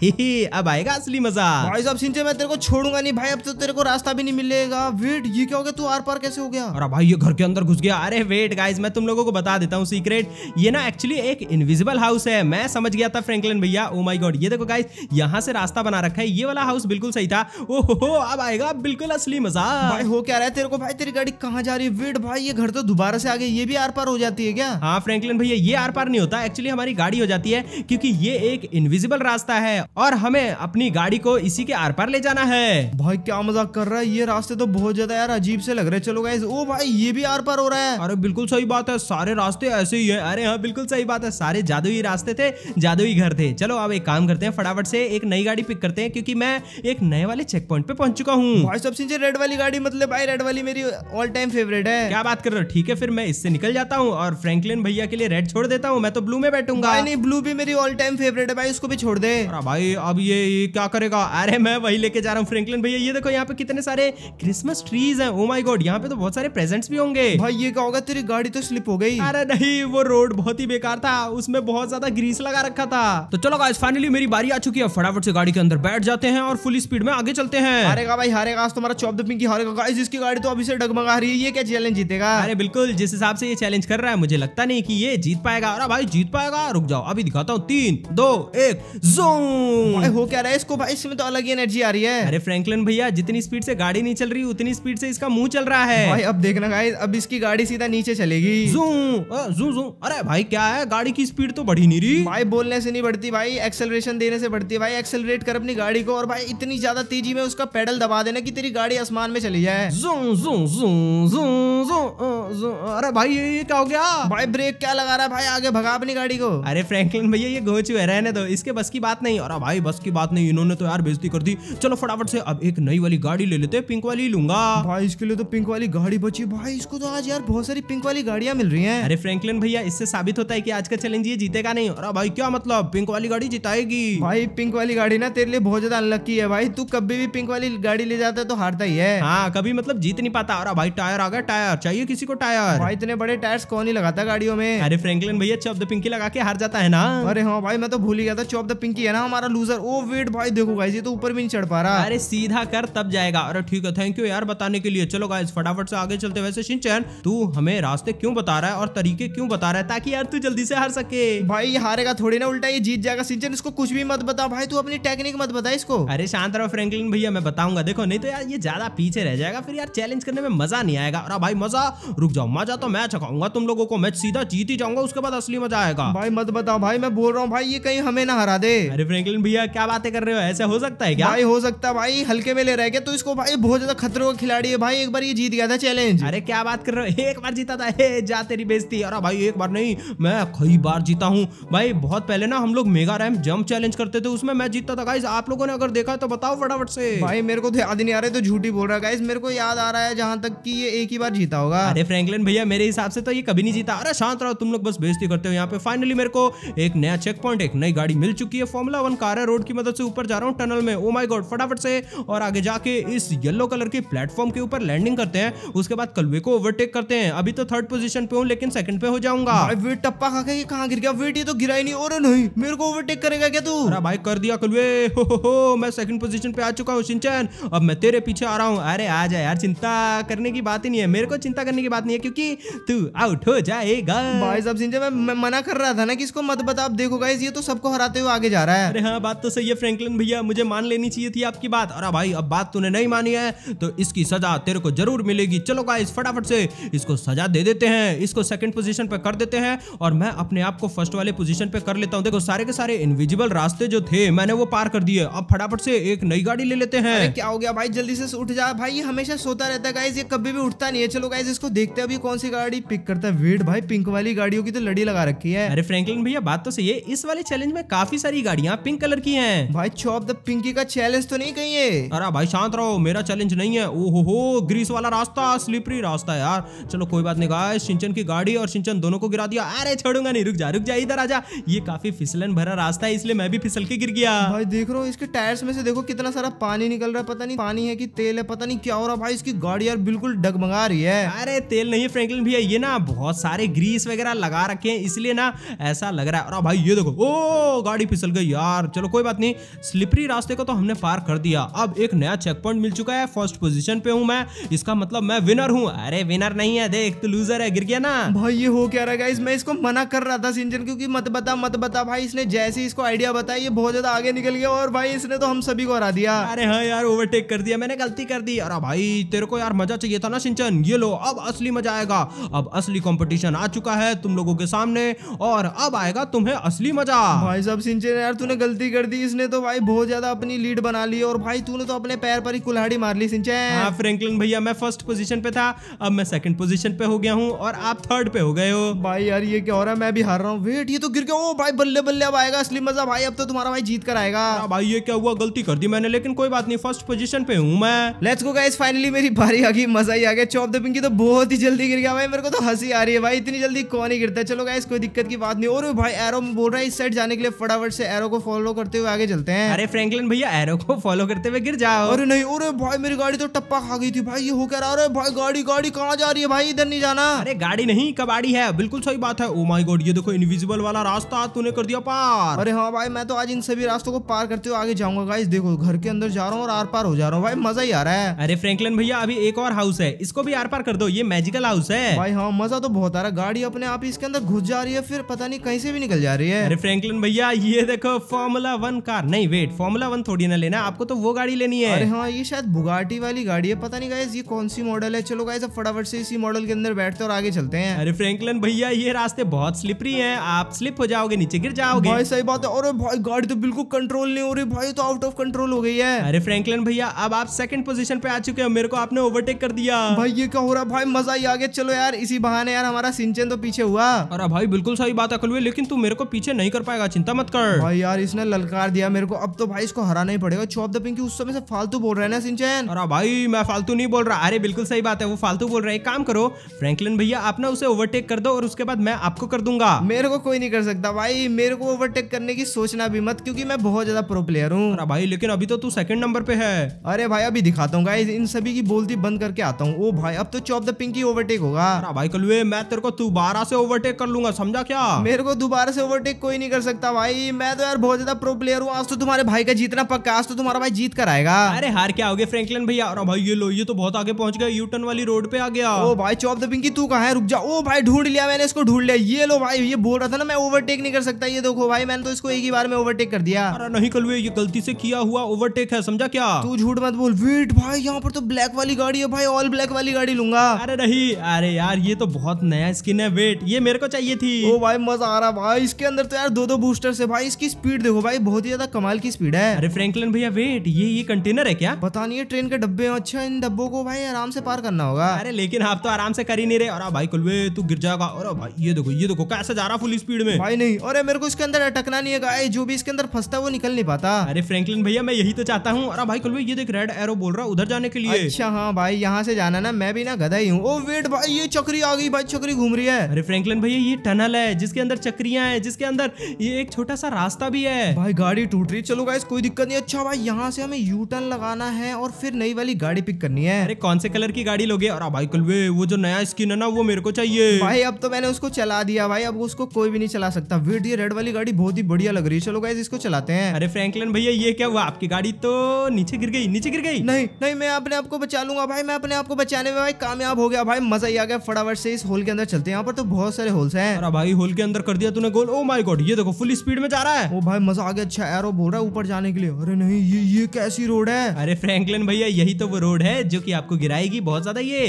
अब आएगा असली मजा भाई साहब सिंचे मैं तेरे को छोड़ूंगा नहीं भाई अब तो तेरे को रास्ता भी नहीं मिलेगा वेट ये क्या हो गया तू आर पार कैसे हो गया अरे भाई ये घर के अंदर घुस गया अरे वेट गाइज मैं तुम लोगों को बता देता हूँ सीक्रेट ये ना एक्चुअली एक इनविजिबल हाउस है मैं समझ गया था फ्रेंकलिन भैया ओ माई गॉड ये देखो गाइज यहाँ से रास्ता बना रखा है ये वाला हाउस बिल्कुल सही था ओ हो अब आएगा बिल्कुल असली मजा हो क्या रहा है तेरे को भाई तेरी गाड़ी कहाँ जा रही है वेट भाई ये घर तो दोबारा से आ गई ये भी आर पार हो जाती है क्या हाँ फ्रेंकलिन भैया ये आर पार नहीं होता एक्चुअली हमारी गाड़ी हो जाती है है क्योंकि ये एक इनविजिबल रास्ता है और हमें अपनी गाड़ी को इसी के आर पार ले जाना है भाई क्या मजाक कर रहा है ये रास्ते तो बहुत ज्यादा यार अजीब से लग रहे चलो गाइज ओ भाई ये भी आर पार हो रहा है अरे बिल्कुल सही बात है सारे रास्ते ऐसे ही है अरे हाँ बिल्कुल सही बात है सारे जादुई रास्ते थे जादुई घर थे चलो अब एक काम करते हैं फटाफट से एक नई गाड़ी पिक करते हैं क्योंकि मैं एक नए वाले चेक पॉइंट पे पहुंच चुका हूँ सबसे रेड वाली गाड़ी मतलब भाई रेड वाली मेरी ऑल टाइम फेवरेट है क्या बात कर रहे हो ठीक है फिर मैं इससे निकल जाता हूँ और फ्रेंकलिन भैया के लिए रेड छोड़ देता हूँ मैं तो ब्लू में बैठूंगा नहीं ब्लू भी मेरी ऑल टाइम फेवरेट है भाई उसको भी छोड़ दे भाई अब ये, क्या करेगा अरे मैं वही लेके जा रहा हूँ फ्रेंकलिन भैया ये देखो यहाँ पे कितने सारे क्रिसमस ट्रीज है ओ माई गॉड यहाँ पे तो बहुत सारे प्रेजेंट भी होंगे भाई ये क्या होगा तेरी गाड़ी तो स्लिप हो गई अरे नहीं वो रोड बहुत ही बेकार था उसमें बहुत ज्यादा ग्रीस लगा रखा था तो चलो गाइस फाइनली मेरी बारी आ चुकी है फटाफट से गाड़ी के अंदर बैठ जाते हैं और फुल स्पीड में आगे चलते हैं हारेगा भाई हारेगा आज तुम्हारा चौप दपिंग हारेगा गाइस इसकी गाड़ी तो अभी से डगमगा रही है ये क्या चैलेंज जीतेगा अरे बिल्कुल जिस हिसाब से ये चैलेंज कर रहा है मुझे लगता नहीं की ये जीत पाएगा अरे भाई जीत पाएगा रुक जाओ अभी दिखा दिखाता हूँ तीन दो एक जोम हो क्या रहा है इसको भाई इसमें तो अलग ही एनर्जी आ रही है अरे फ्रैंकलिन भैया जितनी स्पीड से गाड़ी नहीं चल रही उतनी स्पीड से इसका मुंह चल रहा है भाई अब देखना गाइस अब इसकी गाड़ी सीधा नीचे चलेगी जू जू जू अरे भाई क्या है गाड़ी की स्पीड तो बढ़ी नहीं रही भाई बोलने से नहीं बढ़ती भाई एक्सेलरेशन देने से बढ़ती है भाई एक्सेलरेट कर अपनी गाड़ी को और भाई इतनी ज्यादा तेजी में उसका पेडल दबा देना की तेरी गाड़ी आसमान में चली जाए जू जू जू जू जू अरे भाई ये क्या हो गया भाई ब्रेक क्या लगा रहा है भाई आगे भगा अपनी गाड़ी को अरे फ्रेंकलिन लेकिन भैया ये गोचू है रहने दो इसके बस की बात नहीं और भाई बस की बात नहीं इन्होंने तो यार बेजती कर दी चलो फटाफट से अब एक नई वाली गाड़ी ले लेते हैं पिंक वाली लूंगा भाई इसके लिए तो पिंक वाली गाड़ी बची भाई इसको तो आज यार बहुत सारी पिंक वाली गाड़ियां मिल रही है अरे फ्रेंकलिन भैया इससे साबित होता है की आज का चैलेंज ये जीतेगा नहीं और भाई क्या मतलब पिंक वाली गाड़ी जिताएगी भाई पिंक वाली गाड़ी ना तेरे लिए बहुत ज्यादा अनलक्की है भाई तू कभी भी पिंक वाली गाड़ी ले जाता है तो हारता ही है हाँ कभी मतलब जीत नहीं पाता और भाई टायर आ गया टायर चाहिए किसी को टायर भाई इतने बड़े टायर कौन ही लगाता गाड़ियों में अरे फ्रेंकलिन भैया शब्द पिंकी लगा के हार जाता है ना अरे हाँ भाई मैं तो भूल ही गया था चौप द पिंकी है ना हमारा लूजर ओ वेट भाई देखो भाई ये तो ऊपर भी नहीं चढ़ पा रहा अरे सीधा कर तब जाएगा अरे ठीक है थैंक यू यार बताने के लिए चलो गाइस फटाफट से आगे चलते वैसे सिंचन तू हमें रास्ते क्यों बता रहा है और तरीके क्यों बता रहा है ताकि यार तू जल्दी से हार सके भाई हारेगा थोड़ी ना उल्टा ये जीत जाएगा सिंचन इसको कुछ भी मत बता भाई तू अपनी टेक्निक मत बता इसको अरे शांत रहो फ्रेंकलिन भैया मैं बताऊंगा देखो नहीं तो यार ये ज्यादा पीछे रह जाएगा फिर यार चैलेंज करने में मजा नहीं आएगा अरे भाई मजा रुक जाओ मजा तो मैं चखाऊंगा तुम लोगों को मैं सीधा जीत ही जाऊंगा उसके बाद असली मजा आएगा भाई मत बताओ भाई मैं मैं बोल रहा हूँ भाई ये कहीं हमें ना हरा दे अरे फ्रैंकलिन भैया क्या बातें कर रहे हो ऐसा हो सकता है क्या भाई हो सकता है भाई हल्के में ले रह गया तो इसको भाई बहुत ज्यादा खतरों का खिलाड़ी है भाई एक बार ये जीत गया था चैलेंज अरे क्या बात कर रहे हो एक बार जीता था जा तेरी बेजती अरे भाई एक बार नहीं मैं कई बार जीता हूँ भाई बहुत पहले ना हम लोग मेगा रैम जम्प चैलेंज करते थे उसमें मैं जीतता था गाइस आप लोगों ने अगर देखा तो बताओ फटाफट से भाई मेरे को तो याद नहीं आ रहा तो झूठी बोल रहा गाइस मेरे को याद आ रहा है जहाँ तक की ये एक ही बार जीता होगा अरे फ्रेंकलिन भैया मेरे हिसाब से तो ये कभी नहीं जीता अरे शांत रहो तुम लोग बस बेजती करते हो यहाँ पे फाइनली मेरे को एक नया चेक पॉइंट एक नई गाड़ी मिल चुकी है फॉर्मुला वन कार है रोड की मदद से ऊपर जा रहा हूँ टनल में ओ माई गॉड फटाफट से और आगे जाके इस येलो कलर के प्लेटफॉर्म के ऊपर लैंडिंग करते हैं उसके बाद कलवे को ओवरटेक करते हैं अभी तो थर्ड पोजिशन पे हूँ लेकिन सेकंड पे हो जाऊंगा वेट टप्पा खा के कहा गिर गया वेट ये तो गिरा ही नहीं और नहीं मेरे को ओवरटेक करेगा क्या तू अरे भाई कर दिया कलवे हो हो हो मैं सेकंड पोजीशन पे आ चुका हूँ सिंचन अब मैं तेरे पीछे आ रहा हूँ अरे आ जाए यार चिंता करने की बात ही नहीं है मेरे को चिंता करने की बात नहीं है क्योंकि तू आउट हो जाएगा भाई साहब सिंचन मैं मना कर रहा था ना कि इसको मत बता आप देखो गाइज ये तो सबको हराते हुए आगे जा रहा है अरे हाँ बात तो सही है फ्रैंकलिन भैया मुझे मान लेनी चाहिए थी आपकी बात अरे भाई अब बात तूने नहीं मानी है तो इसकी सजा तेरे को जरूर मिलेगी चलो गाइज फटाफट से इसको सजा दे देते हैं इसको सेकंड पोजीशन पे कर देते हैं और मैं अपने आप को फर्स्ट वाले पोजीशन पे कर लेता हूँ देखो सारे के सारे इनविजिबल रास्ते जो थे मैंने वो पार कर दिए अब फटाफट से एक नई गाड़ी ले लेते हैं क्या हो गया भाई जल्दी से उठ जा भाई ये हमेशा सोता रहता है गाइज ये कभी भी उठता नहीं है चलो गाइज इसको देखते हैं अभी कौन सी गाड़ी पिक करता है वेट भाई पिंक वाली गाड़ियों की तो लड़ी लगा रखी है अरे फ्रेंकलिन भैया बात तो तो सही है इस वाले चैलेंज में काफी सारी गाड़ियाँ पिंक कलर की है भाई चौप द पिंकी का चैलेंज तो नहीं कही है अरे भाई शांत रहो मेरा चैलेंज नहीं है ओहो हो ग्रीस वाला रास्ता स्लिपरी रास्ता है यार चलो कोई बात नहीं गाइस सिंचन की गाड़ी और सिंचन दोनों को गिरा दिया अरे छोड़ूंगा नहीं रुक जा रुक जा इधर आजा ये काफी फिसलन भरा रास्ता है इसलिए मैं भी फिसल के गिर गया भाई देख रहा हूँ इसके टायर्स में से देखो कितना सारा पानी निकल रहा है पता नहीं पानी है की तेल है पता नहीं क्या हो रहा भाई इसकी गाड़ी यार बिल्कुल डगमगा रही है अरे तेल नहीं फ्रेंकलिन भैया ये ना बहुत सारे ग्रीस वगैरह लगा रखे हैं इसलिए ना ऐसा लग रहा है और हाँ भाई ये देखो ओ गाड़ी फिसल गई यार चलो कोई बात नहीं स्लिपरी रास्ते को तो हमने पार कर दिया अब एक नया चेक पॉइंट मिल चुका है फर्स्ट पोजीशन पे हूँ मैं इसका मतलब मैं विनर हूँ अरे विनर नहीं है देख तो लूजर है गिर गया ना भाई ये हो क्या रहा है मैं इसको मना कर रहा था सिंजन क्योंकि मत बता मत बता भाई इसने जैसे इसको आइडिया बताया ये बहुत ज्यादा आगे निकल गया और भाई इसने तो हम सभी को हरा दिया अरे हाँ यार ओवरटेक कर दिया मैंने गलती कर दी अरे भाई तेरे को यार मजा चाहिए था ना सिंचन ये लो अब असली मजा आएगा अब असली कॉम्पिटिशन आ चुका है तुम लोगों के सामने और अब आएगा तुम्हें है असली मजा भाई साहब सिंचे यार तूने गलती कर दी इसने तो भाई बहुत ज्यादा अपनी लीड बना ली और भाई तूने तो अपने पैर पर ही कुल्हाड़ी मार ली सिंचे हाँ फ्रेंकलिन भैया मैं फर्स्ट पोजिशन पे था अब मैं सेकंड पोजिशन पे हो गया हूँ और आप थर्ड पे हो गए हो भाई यार ये क्या हो रहा है मैं भी हार रहा हूँ वेट ये तो गिर गया भाई बल्ले बल्ले अब आएगा असली मजा भाई अब तो तुम्हारा भाई जीत कर आएगा भाई ये क्या हुआ गलती कर दी मैंने लेकिन कोई बात नहीं फर्स्ट पोजिशन पे हूँ मैं लेट्स गो गाइस फाइनली मेरी बारी आ गई मजा ही आ गया चौप दिन की तो बहुत ही जल्दी गिर गया भाई मेरे को तो हंसी आ रही है भाई इतनी जल्दी कौन ही गिरता है चलो गाइस कोई दिक्कत की बात नहीं और भाई एरो एरो बोल रहा है इस साइड जाने के लिए फटाफट से एरो को फॉलो करते हुए आगे चलते हैं अरे फ्रैंकलिन भैया एरो को फॉलो करते हुए गिर जाओ अरे नहीं अरे भाई मेरी गाड़ी तो टप्पा खा गई थी भाई ये हो कह रहा अरे भाई गाड़ी गाड़ी कहाँ जा रही है भाई इधर नहीं जाना अरे गाड़ी नहीं कबाड़ी है बिल्कुल सही बात है ओ माई गॉड ये देखो इनविजिबल वाला रास्ता तूने कर दिया पार अरे हाँ भाई मैं तो आज इन सभी रास्तों को पार करते हुए आगे जाऊंगा गाइस देखो घर के अंदर जा रहा हूँ और आर पार हो जा रहा हूँ भाई मजा ही आ रहा है अरे फ्रैंकलिन भैया अभी एक और हाउस है इसको भी आर पार कर दो ये मैजिकल हाउस है भाई हाँ मजा तो बहुत आ रहा है गाड़ी अपने आप इसके अंदर घुस जा रही है फिर पता नहीं कहीं से भी निकल जाए जा रही है अरे फ्रैंकलिन भैया ये देखो फॉर्मूला वन कार नहीं वेट फॉर्मूला वन थोड़ी ना लेना आपको तो वो गाड़ी लेनी है अरे हाँ ये शायद बुगाटी वाली गाड़ी है पता नहीं गाय ये कौन सी मॉडल है चलो गाइज अब फटाफट से इसी मॉडल के अंदर बैठते और आगे चलते हैं अरे फ्रैंकलिन भैया ये रास्ते बहुत स्लिपरी है आप स्लिप हो जाओगे नीचे गिर जाओगे भाई सही बात है और भाई गाड़ी तो बिल्कुल कंट्रोल नहीं हो रही भाई तो आउट ऑफ कंट्रोल हो गई है अरे फ्रैंकलिन भैया अब आप सेकंड पोजीशन पे आ चुके हैं मेरे को आपने ओवरटेक कर दिया भाई ये क्या हो रहा भाई मजा ही आ गया चलो यार इसी बहाने यार हमारा सिंचन तो पीछे हुआ अरे भाई बिल्कुल सही बात है लेकिन तू मेरे को पीछे नहीं कर पाएगा चिंता मत कर भाई यार इसने ललकार दिया मेरे को अब तो भाई इसको हराना ही पड़ेगा चौप द पिंकी उस समय से फालतू बोल रहे हैं ना सिंचन अरे भाई मैं फालतू नहीं बोल रहा अरे बिल्कुल सही बात है वो फालतू बोल रहा है काम करो फ्रेंकलिन भैया आप ना उसे ओवरटेक कर दो और उसके बाद मैं आपको कर दूंगा मेरे को कोई नहीं कर सकता भाई मेरे को ओवरटेक करने की सोचना भी मत क्यूँकी मैं बहुत ज्यादा प्रो प्लेयर हूँ भाई लेकिन अभी तो तू सेकंड नंबर पे है अरे भाई अभी दिखाता हूँ इन सभी की बोलती बंद करके आता हूँ ओ भाई अब तो चौप द पिंकी ओवरटेक होगा भाई कलुए मैं तेरे को दोबारा से ओवरटेक कर लूंगा समझा क्या मेरे को दोबारा से ओवरटेक कोई नहीं कर सकता भाई मैं तो यार बहुत ज्यादा प्रो प्लेयर हूँ आज तो तुम्हारे भाई का जीतना पक्का आज तो तुम्हारा भाई जीत कर आएगा अरे हार हो गया फ्रेंकलिन भैया और भाई ये लो ये तो बहुत आगे पहुंच गया यू टर्न वाली रोड पे आ गया ओ भाई चौप द तू कहा है रुक जा ओ भाई ढूंढ लिया मैंने इसको ढूंढ लिया ये लो भाई ये बोल रहा था ना मैं ओवरटेक नहीं कर सकता ये देखो भाई मैंने तो इसको एक ही बार में ओवरटेक कर दिया अरे नहीं कल ये गलती से किया हुआ ओवरटेक है समझा क्या तू झूठ मत बोल वेट भाई यहाँ पर तो ब्लैक वाली गाड़ी है भाई ऑल ब्लैक वाली गाड़ी लूंगा अरे नहीं अरे यार ये तो बहुत नया स्किन है वेट ये मेरे को चाहिए थी ओ भाई मजा आ रहा भाई इसके अंदर तो यार दो दो बूस्टर है भाई इसकी स्पीड देखो भाई बहुत ही ज्यादा कमाल की स्पीड है अरे फ्रेंकलिन भैया वेट ये ये कंटेनर है क्या पता नहीं है ट्रेन के डब्बे अच्छा इन डब्बों को भाई आराम से पार करना होगा अरे लेकिन आप तो आराम से कर ही नहीं रहे और भाई कुलवे तू गिर जाएगा और भाई ये देखो ये देखो कैसे जा रहा फुल स्पीड में भाई नहीं अरे मेरे को इसके अंदर अटकना नहीं है जो भी इसके अंदर फंसता है वो निकल नहीं पाता अरे फ्रेंकलिन भैया मैं यही तो चाहता हूँ और भाई कुलवे ये देख रेड एरो बोल रहा उधर जाने के लिए अच्छा हाँ भाई यहाँ से जाना ना मैं भी ना गधा ही हूँ ओ वेट भाई ये चक्री आ गई भाई चक्री घूम रही है अरे फ्रेंकलिन भैया ये टनल है जिसके अंदर चक्रिया है है जिसके अंदर ये एक छोटा सा रास्ता भी है भाई गाड़ी टूट रही चलो गाइस कोई दिक्कत नहीं अच्छा भाई यहाँ से हमें यू टर्न लगाना है और फिर नई वाली गाड़ी पिक करनी है अरे कौन से कलर की गाड़ी लोगे और भाई कल वो जो नया स्किन है ना वो मेरे को चाहिए भाई अब तो मैंने उसको चला दिया भाई अब उसको कोई भी नहीं चला सकता वेट ये रेड वाली गाड़ी बहुत ही बढ़िया लग रही है चलो गाइज इसको चलाते हैं अरे फ्रैंकलिन भैया ये क्या हुआ आपकी गाड़ी तो नीचे गिर गई नीचे गिर गई नहीं नहीं मैं अपने आप को बचा लूंगा भाई मैं अपने आपको बचाने में भाई कामयाब हो गया भाई मजा ही आ गया फटाफट से इस होल के अंदर चलते हैं यहाँ पर तो बहुत सारे होल्स हैं भाई होल के अंदर कर दिया तूने गोल ओ माय गॉड ये देखो फुल स्पीड में जा रहा है ओ भाई मजा आ गया अच्छा एरो बोल रहा है ऊपर जाने के लिए अरे नहीं ये ये कैसी रोड है अरे फ्रैंकलिन भैया यही तो वो रोड है जो की आपको गिराएगी बहुत ज्यादा ये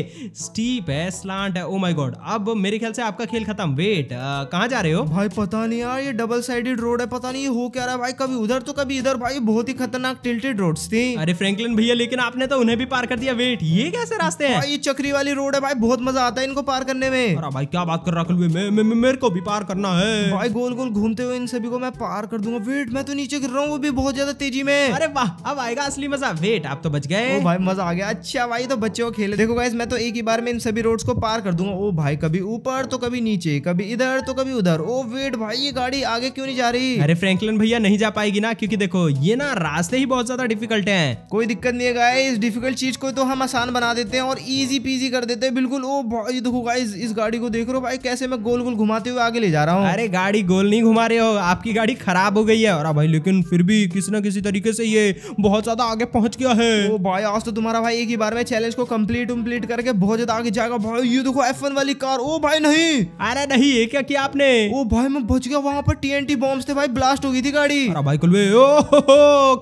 स्टीप है स्लांट है ओ माई गॉड अब मेरे ख्याल से आपका खेल खत्म वेट कहाँ जा रहे हो भाई पता नहीं यार ये डबल साइडेड रोड है पता नहीं हो क्या रहा है भाई कभी उधर तो कभी इधर भाई बहुत ही खतरनाक टिल्टेड रोड थी अरे फ्रेंकलिन भैया लेकिन आपने तो उन्हें भी पार कर दिया वेट ये कैसे रास्ते हैं ये चक्री वाली रोड है भाई बहुत मजा आता है इनको पार करने में अरे भाई क्या बात कर रहा मैं, मैं, मेरे को भी पार करना है भाई भाई गोल गोल घूमते हुए इन सभी को मैं पार कर दूंगा वेट मैं तो नीचे गिर रहा हूँ वो भी बहुत ज्यादा तेजी में अरे वाह अब आएगा असली मजा वेट आप तो बच गए भाई मजा आ गया अच्छा भाई तो बच्चों को खेले देखो गाइस मैं तो एक ही बार में इन सभी रोड्स को पार कर दूंगा ओ भाई कभी ऊपर तो कभी नीचे कभी इधर तो कभी उधर ओ वेट भाई ये गाड़ी आगे क्यों नहीं जा रही अरे फ्रेंकलन भैया नहीं जा पाएगी ना क्यूँकी देखो ये ना रास्ते ही बहुत ज्यादा डिफिकल्ट है कोई दिक्कत नहीं है इस डिफिकल्ट चीज को तो हम आसान बना देते हैं और इजी पीजी कर देते हैं बिल्कुल ओ भाई देखो गाइस इस गाड़ी को देख रहे हो भाई कैसे मैं गोल गोल घुमाते हुए आगे ले जा रहा हूँ अरे गाड़ी गाड़ी गोल नहीं घुमा रहे हो आपकी गाड़ी खराब हो गई है और भाई लेकिन फिर भी किसी ना किसी तरीके से ये बहुत ज्यादा आगे पहुंच गया है ओ भाई आज तो तुम्हारा भाई एक ही बार में चैलेंज को कम्प्लीट उम्प्लीट करके बहुत ज्यादा आगे जाएगा भाई ये देखो एफ वाली कार ओ भाई नहीं अरे नहीं ये क्या किया आपने ओ भाई मैं बच गया वहाँ पर टी बॉम्ब थे भाई ब्लास्ट हो गई थी गाड़ी अरे भाई कुल ओ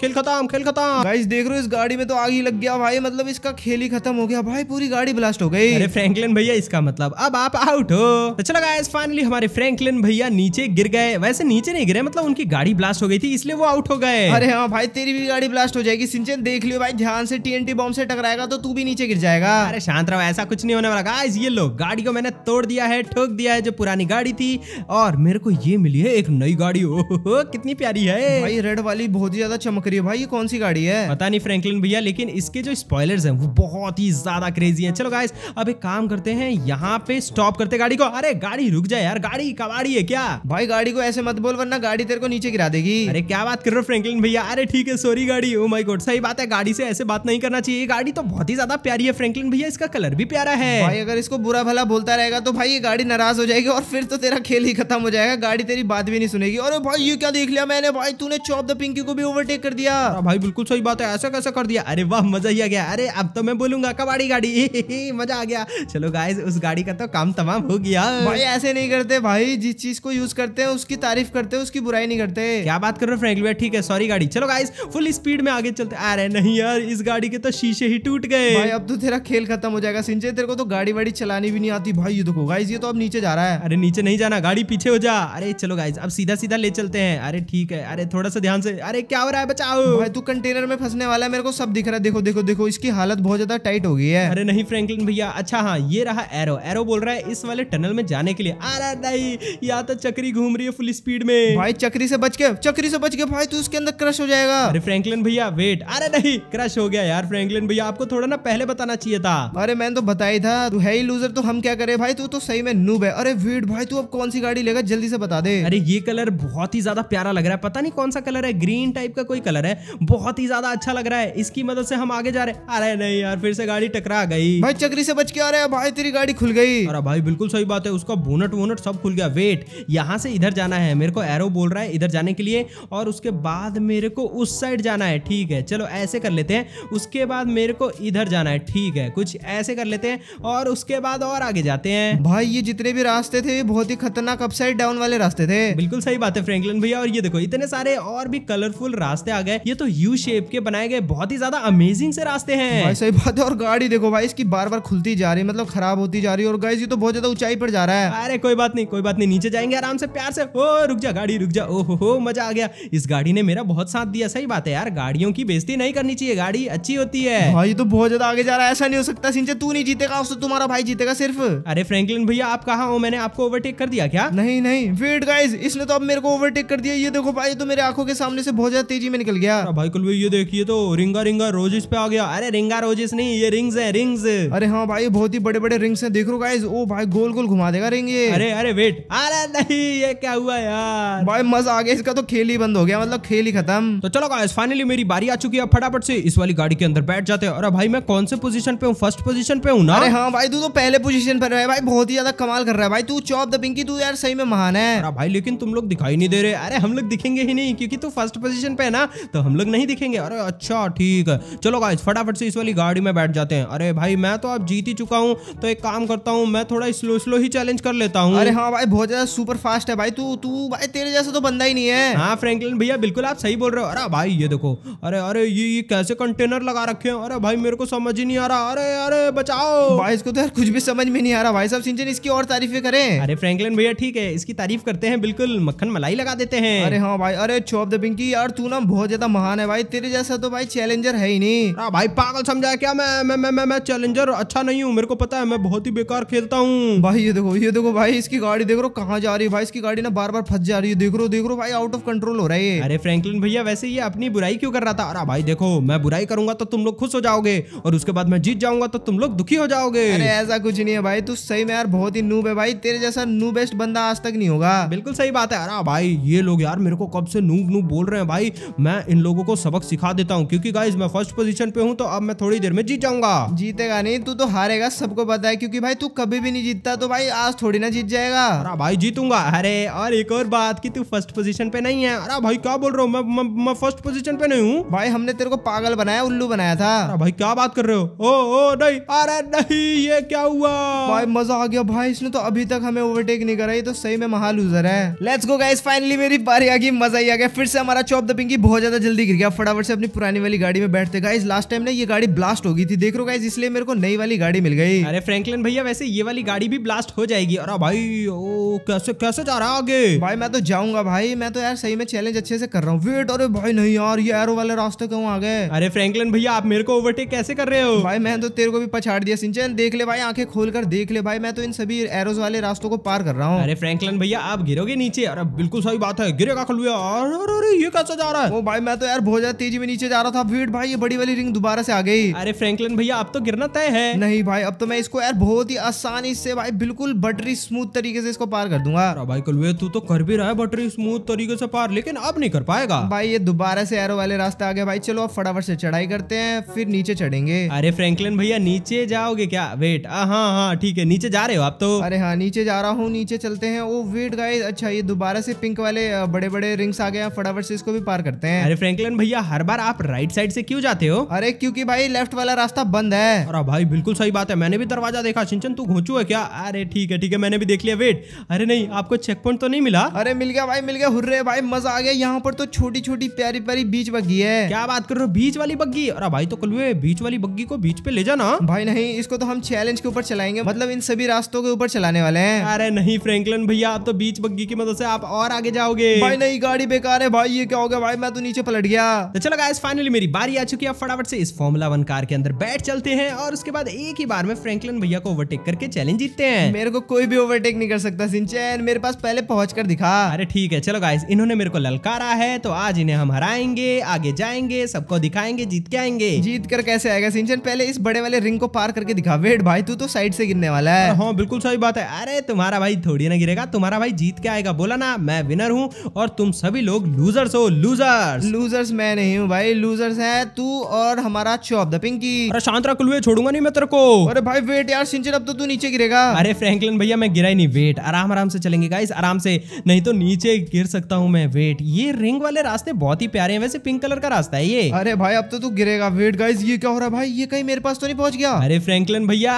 खेल खत्म खेल खत्म भाई देख रहे हो इस गाड़ी में तो आग ही लग गया भाई मतलब इसका खेल ही खत्म हो गया भाई पूरी गाड़ी ब्लास्ट हो गई अरे फ्रैंकलिन भैया इसका मतलब अब आप आउट हो तो चलो गाइस फाइनली हमारे फ्रैंकलिन भैया नीचे गिर गए वैसे नीचे नहीं गिरे मतलब उनकी गाड़ी ब्लास्ट हो गई थी इसलिए वो आउट हो गए अरे हाँ भाई तेरी भी गाड़ी ब्लास्ट हो जाएगी सिंचन देख लियो भाई ध्यान से टीएनटी बॉम्ब से टकराएगा तो तू भी नीचे गिर जाएगा अरे शांत रहो ऐसा कुछ नहीं होने वाला गाइस ये लो गाड़ी को मैंने तोड़ दिया है ठोक दिया है जो पुरानी गाड़ी थी और मेरे को ये मिली है एक नई गाड़ी ओ कितनी प्यारी है भाई रेड वाली बहुत ही ज्यादा चमक रही है भाई ये कौन सी गाड़ी है पता नहीं फ्रैंकलिन भैया लेकिन इसके जो स्पॉयलर्स हैं वो बहुत ही ज्यादा क्रेजी है चलो गाइस अब एक काम करते हैं यहाँ पे स्टॉप करते गाड़ी को अरे गाड़ी रुक जाए यार गाड़ी कबाड़ी है क्या भाई गाड़ी को ऐसे मत बोल वरना गाड़ी तेरे को नीचे गिरा देगी अरे क्या बात कर रहे हो फ्रेंकलिन भैया अरे ठीक है सॉरी गाड़ी ओ माय गॉड सही बात है गाड़ी से ऐसे बात नहीं करना चाहिए गाड़ी तो बहुत ही ज्यादा प्यारी है फ्रेंकलिन भैया इसका कलर भी प्यारा है भाई अगर इसको बुरा भला बोलता रहेगा तो भाई ये गाड़ी नाराज हो जाएगी और फिर तो तेरा खेल ही खत्म हो जाएगा गाड़ी तेरी बात भी नहीं सुनेगी और भाई ये क्या देख लिया मैंने भाई तूने चौप द पिंकी को भी ओवरटेक कर दिया हाँ, भाई बिल्कुल सही बात है ऐसा कैसा कर दिया अरे वाह मजा ही आ गया अरे अब तो मैं बोलूंगा कबाड़ी गाड़ी <laughs> मजा आ गया चलो गाय उस गाड़ी का तो काम तमाम हो गया भाई ऐसे नहीं करते भाई जिस चीज को यूज कर करते हैं उसकी तारीफ करते हैं उसकी बुराई नहीं करते क्या बात कर रहे हो फ्रेंकली भाई ठीक है सॉरी गाड़ी चलो गाइस फुल स्पीड में आगे चलते अरे नहीं यार इस गाड़ी के तो शीशे ही टूट गए भाई अब तो तेरा खेल खत्म हो जाएगा सिंचे तेरे को तो गाड़ी वाड़ी चलानी भी नहीं आती भाई ये देखो गाइस ये तो अब नीचे जा रहा है अरे नीचे नहीं जाना गाड़ी पीछे हो जा अरे चलो गाइस अब सीधा सीधा ले चलते हैं अरे ठीक है अरे थोड़ा सा ध्यान से अरे क्या हो रहा है बचाओ भाई तू कंटेनर में फंसने वाला है मेरे को सब दिख रहा है देखो देखो देखो इसकी हालत बहुत ज्यादा टाइट हो गई है अरे नहीं फ्रेंकलिन भैया अच्छा हाँ ये रहा एरो एरो बोल रहा है इस वाले टनल में जाने के लिए अरे नहीं या तो चक्री घूम रही है फुल स्पीड में भाई चक्री से बच के चक्री से बच के भाई तू उसके अंदर क्रश हो जाएगा अरे फ्रैंकलिन भैया वेट अरे नहीं क्रश हो गया यार फ्रैंकलिन भैया आपको थोड़ा ना पहले बताना चाहिए था अरे मैंने तो बताया था तू है ही लूजर तो हम क्या करे भाई तू तो सही में नूब है अरे वेट भाई तू अब कौन सी गाड़ी लेगा जल्दी से बता दे अरे ये कलर बहुत ही ज्यादा प्यारा लग रहा है पता नहीं कौन सा कलर है ग्रीन टाइप का कोई कलर है बहुत ही ज्यादा अच्छा लग रहा है इसकी मदद से हम आगे जा रहे हैं अरे नहीं यार फिर से गाड़ी टकरा गई भाई चक्री से बच के आ रहे भाई तेरी गाड़ी खुल गई अरे भाई बिल्कुल सही बात है उसका बोनट वोनट सब खुल गया वेट यहाँ यहाँ से इधर जाना है मेरे को एरो बोल रहा है इधर जाने के लिए और उसके बाद मेरे को उस साइड जाना है ठीक है चलो ऐसे कर लेते हैं उसके बाद मेरे को इधर जाना है ठीक है कुछ ऐसे कर लेते हैं और उसके बाद और आगे जाते हैं भाई ये जितने भी रास्ते थे बहुत ही खतरनाक अपसाइड डाउन वाले रास्ते थे बिल्कुल सही बात है फ्रेंकलिन भैया और ये देखो इतने सारे और भी कलरफुल रास्ते आ गए ये तो यू शेप के बनाए गए बहुत ही ज्यादा अमेजिंग से रास्ते हैं सही बात है और गाड़ी देखो भाई इसकी बार बार खुलती जा रही है मतलब खराब होती जा रही है और गाइस ये तो बहुत ज्यादा ऊंचाई पर जा रहा है अरे कोई बात नहीं कोई बात नहीं नीचे जाएंगे आराम से प्यार से ओ रुक जा गाड़ी रुक जा ओ हो हो मजा आ गया इस गाड़ी ने मेरा बहुत साथ दिया सही बात है यार गाड़ियों की बेजती नहीं करनी चाहिए गाड़ी अच्छी होती है भाई तो बहुत ज्यादा आगे जा रहा है ऐसा नहीं हो सकता सिंचे तू नहीं जीतेगा उससे तुम्हारा भाई जीतेगा सिर्फ अरे फ्रेंकलिन भैया आप कहा हो मैंने आपको ओवरटेक कर दिया क्या नहीं नहीं वेट गाइज इसने तो अब मेरे को ओवरटेक कर दिया ये देखो भाई तो मेरे आंखों के सामने से बहुत ज्यादा तेजी में निकल गया भाई कुल ये देखिए तो रिंगा रिंगा रोजेस पे आ गया अरे रिंगा रोजेस नहीं ये रिंग्स है रिंग्स अरे हाँ भाई बहुत ही बड़े बड़े रिंग्स है देख रो गाइज ओ भाई गोल गोल घुमा देगा रिंग ये अरे अरे वेट अरे नहीं ये क्या हुआ यार भाई मजा आ गया इसका तो खेल ही बंद हो गया मतलब खेल ही खत्म तो चलो गाइस फाइनली मेरी बारी आ चुकी है फटाफट से इस वाली गाड़ी के अंदर बैठ जाते हैं और भाई मैं कौन से पोजीशन पे हूँ फर्स्ट पोजीशन पे हूँ ना अरे हाँ भाई तू तो पहले पोजीशन पर है भाई बहुत ही ज्यादा कमाल कर रहा है भाई तू चौप द पिंकी तू यार सही में महान है भाई लेकिन तुम लोग दिखाई नहीं दे रहे अरे हम लोग दिखेंगे ही नहीं क्योंकि तू फर्स्ट पोजीशन पे है ना तो हम लोग नहीं दिखेंगे अरे अच्छा ठीक है चलो गाइस फटाफट से इस वाली गाड़ी में बैठ जाते हैं अरे भाई मैं तो अब जीत ही चुका हूँ तो एक काम करता हूँ मैं थोड़ा स्लो स्लो ही चैलेंज कर लेता हूँ अरे हाँ भाई बहुत ज्यादा सुपर फास्ट फास्ट है भाई तू तू भाई तेरे जैसा तो बंदा ही नहीं है हाँ फ्रैंकलिन भैया बिल्कुल आप सही बोल रहे हो अरे भाई ये देखो अरे अरे ये ये कैसे कंटेनर लगा रखे हैं अरे भाई मेरे को समझ ही नहीं आ रहा अरे अरे बचाओ भाई इसको तो यार कुछ भी समझ में नहीं आ रहा भाई साहब सिंचन इसकी और तारीफें करें अरे फ्रेंकलिन भैया ठीक है इसकी तारीफ करते हैं बिल्कुल मक्खन मलाई लगा देते हैं अरे हाँ भाई अरे चौप द पिंकी यार तू ना बहुत ज्यादा महान है भाई तेरे जैसा तो भाई चैलेंजर है ही नहीं अरे भाई पागल समझा क्या मैं मैं मैं मैं, चैलेंजर अच्छा नहीं हूँ मेरे को पता है मैं बहुत ही बेकार खेलता हूँ भाई ये देखो ये देखो भाई इसकी गाड़ी देख रहा कहाँ जा रही है भाई आपकी गाड़ी ना बार बार फंस जा रही है देख रो देख रो भाई आउट ऑफ कंट्रोल हो रहा है अरे फ्रैंकलिन भैया वैसे ये अपनी बुराई क्यों कर रहा था अरे भाई देखो मैं बुराई करूंगा तो तुम लोग खुश हो जाओगे और उसके बाद मैं जीत जाऊंगा तो तुम लोग दुखी हो जाओगे अरे ऐसा कुछ नहीं है भाई तू सही में यार बहुत ही नूब है भाई तेरे जैसा नू बेस्ट बंदा आज तक नहीं होगा बिल्कुल सही बात है अरे भाई ये लोग यार मेरे को कब से नूब नूब बोल रहे हैं भाई मैं इन लोगों को सबक सिखा देता हूँ क्योंकि गाइज मैं फर्स्ट पोजीशन पे हूँ तो अब मैं थोड़ी देर में जीत जाऊंगा जीतेगा नहीं तू तो हारेगा सबको पता है क्योंकि भाई तू कभी भी नहीं जीतता तो भाई आज थोड़ी ना जीत जाएगा अरे भाई जीतूंगा अरे अरे और एक और बात की तू फर्स्ट पोजीशन पे नहीं है अरे भाई क्या बोल रहा हूँ मैं मैं फर्स्ट पोजीशन पे नहीं हूँ भाई हमने तेरे को पागल बनाया उल्लू बनाया था अरे भाई क्या बात कर रहे हो ओ ओ नहीं अरे नहीं ये क्या हुआ भाई मजा आ गया भाई इसने तो अभी तक हमें ओवरटेक नहीं करा ये तो सही में महा लूजर है लेट्स गो गाइस फाइनली मेरी बारी आ गई मजा ही आ गया फिर से हमारा चॉप द पिंकी बहुत ज्यादा जल्दी गिर गया फटाफट से अपनी पुरानी वाली गाड़ी में बैठते गाइस लास्ट टाइम ना ये गाड़ी ब्लास्ट हो गई थी देख रो गाइस इसलिए मेरे को नई वाली गाड़ी मिल गई अरे फ्रैंकलिन भैया वैसे ये वाली गाड़ी भी ब्लास्ट हो जाएगी अरे भाई ओ कैसे कैसे जा यार आगे भाई मैं तो जाऊंगा भाई मैं तो यार सही में चैलेंज अच्छे से कर रहा हूँ वेट अरे भाई नहीं यार ये एरो वाले रास्ते क्यों आ गए अरे फ्रैंकलिन भैया आप मेरे को ओवरटेक कैसे कर रहे हो भाई मैं तो तेरे को भी पछाड़ दिया सिंचन देख ले भाई आंखें खोल कर देख ले भाई मैं तो इन सभी एरोज वाले रास्तों को पार कर रहा हूँ अरे फ्रैंकलिन भैया आप गिरोगे नीचे अरे बिल्कुल सही बात है गिरेगा अरे ये कैसा जा रहा है भाई मैं तो यार बहुत ज्यादा तेजी में नीचे जा रहा था वेट भाई ये बड़ी वाली रिंग दोबारा से आ गई अरे फ्रैंकलिन भैया अब तो गिरना तय है नहीं भाई अब तो मैं इसको यार बहुत ही आसानी से भाई बिल्कुल बटरी स्मूथ तरीके से इसको पार कर दूंगा भाई वे तू तो कर भी रहा है बटरी स्मूथ तरीके से पार लेकिन अब नहीं कर पाएगा भाई ये दोबारा से एरो वाले रास्ते आ गए भाई चलो अब फटाफट से चढ़ाई करते हैं फिर नीचे चढ़ेंगे अरे फ्रैंकलिन भैया नीचे जाओगे क्या वेट हाँ हाँ ठीक है नीचे जा रहे हो आप तो अरे हाँ नीचे जा रहा हूँ नीचे चलते हैं वो वेट गाइस अच्छा ये दोबारा से पिंक वाले बड़े बड़े रिंग्स आ गए फटाफट से इसको भी पार करते हैं अरे फ्रेंकलिन भैया हर बार आप राइट साइड से क्यों जाते हो अरे क्यूँकी भाई लेफ्ट वाला रास्ता बंद है अरे भाई बिल्कुल सही बात है मैंने भी दरवाजा देखा सिंचन तू घोचू है क्या अरे ठीक है ठीक है मैंने भी देख लिया वेट अरे नहीं आपको चेक चेक पॉइंट तो नहीं मिला अरे मिल गया भाई मिल गया हुर्रे भाई मजा आ गया यहाँ पर तो छोटी छोटी प्यारी प्यारी बीच बग्घी है क्या बात कर रहे हो बीच वाली बग्घी अरे भाई तो कलवे बीच वाली बग्घी को बीच पे ले जाना भाई नहीं इसको तो हम चैलेंज के ऊपर चलाएंगे मतलब इन सभी रास्तों के ऊपर चलाने वाले हैं अरे नहीं फ्रेंकलन भैया आप तो बीच बग्घी की मदद से आप और आगे जाओगे भाई नहीं गाड़ी बेकार है भाई ये क्या हो गया भाई मैं तो नीचे पलट गया तो चलो गाइस फाइनली मेरी बारी आ चुकी है फटाफट से इस फॉर्मूला वन कार के अंदर बैठ चलते हैं और उसके बाद एक ही बार में फ्रेंकलन भैया को ओवरटेक करके चैलेंज जीतते हैं मेरे को कोई भी ओवरटेक नहीं कर सकता सिंचैन मेरे पास पहले पहुंच कर दिखा अरे ठीक है चलो गाइस इन्होंने मेरे को ललकारा है तो आज इन्हें हम हराएंगे आगे जाएंगे सबको दिखाएंगे जीत के आएंगे जीत कर कैसे आएगा सिंचन पहले इस बड़े वाले रिंग को पार करके दिखा वेट भाई तू तो साइड से गिरने वाला है हाँ बिल्कुल सही बात है अरे तुम्हारा भाई थोड़ी ना गिरेगा तुम्हारा भाई जीत के आएगा बोला ना मैं विनर हूँ और तुम सभी लोग लूजर्स हो लूजर्स लूजर्स मैं नहीं हूँ भाई लूजर्स है तू और हमारा चौप द पिंकी अरे शांत रख छोड़ूंगा नहीं मैं तेरे को अरे भाई वेट यार सिंचन अब तो तू नीचे गिरेगा अरे फ्रैंकलिन भैया मैं गिरा ही नहीं वेट आराम आराम से चलेंगे गाइस आराम से नहीं तो नीचे गिर सकता हूँ मैं वेट ये रिंग वाले रास्ते बहुत ही प्यारे हैं वैसे पिंक कलर का रास्ता है ये अरे भाई अब तो तू गिरेगा वेट गाइस ये क्या हो रहा भाई ये कहीं मेरे पास तो नहीं पहुंच गया अरे फ्रैंकलिन भैया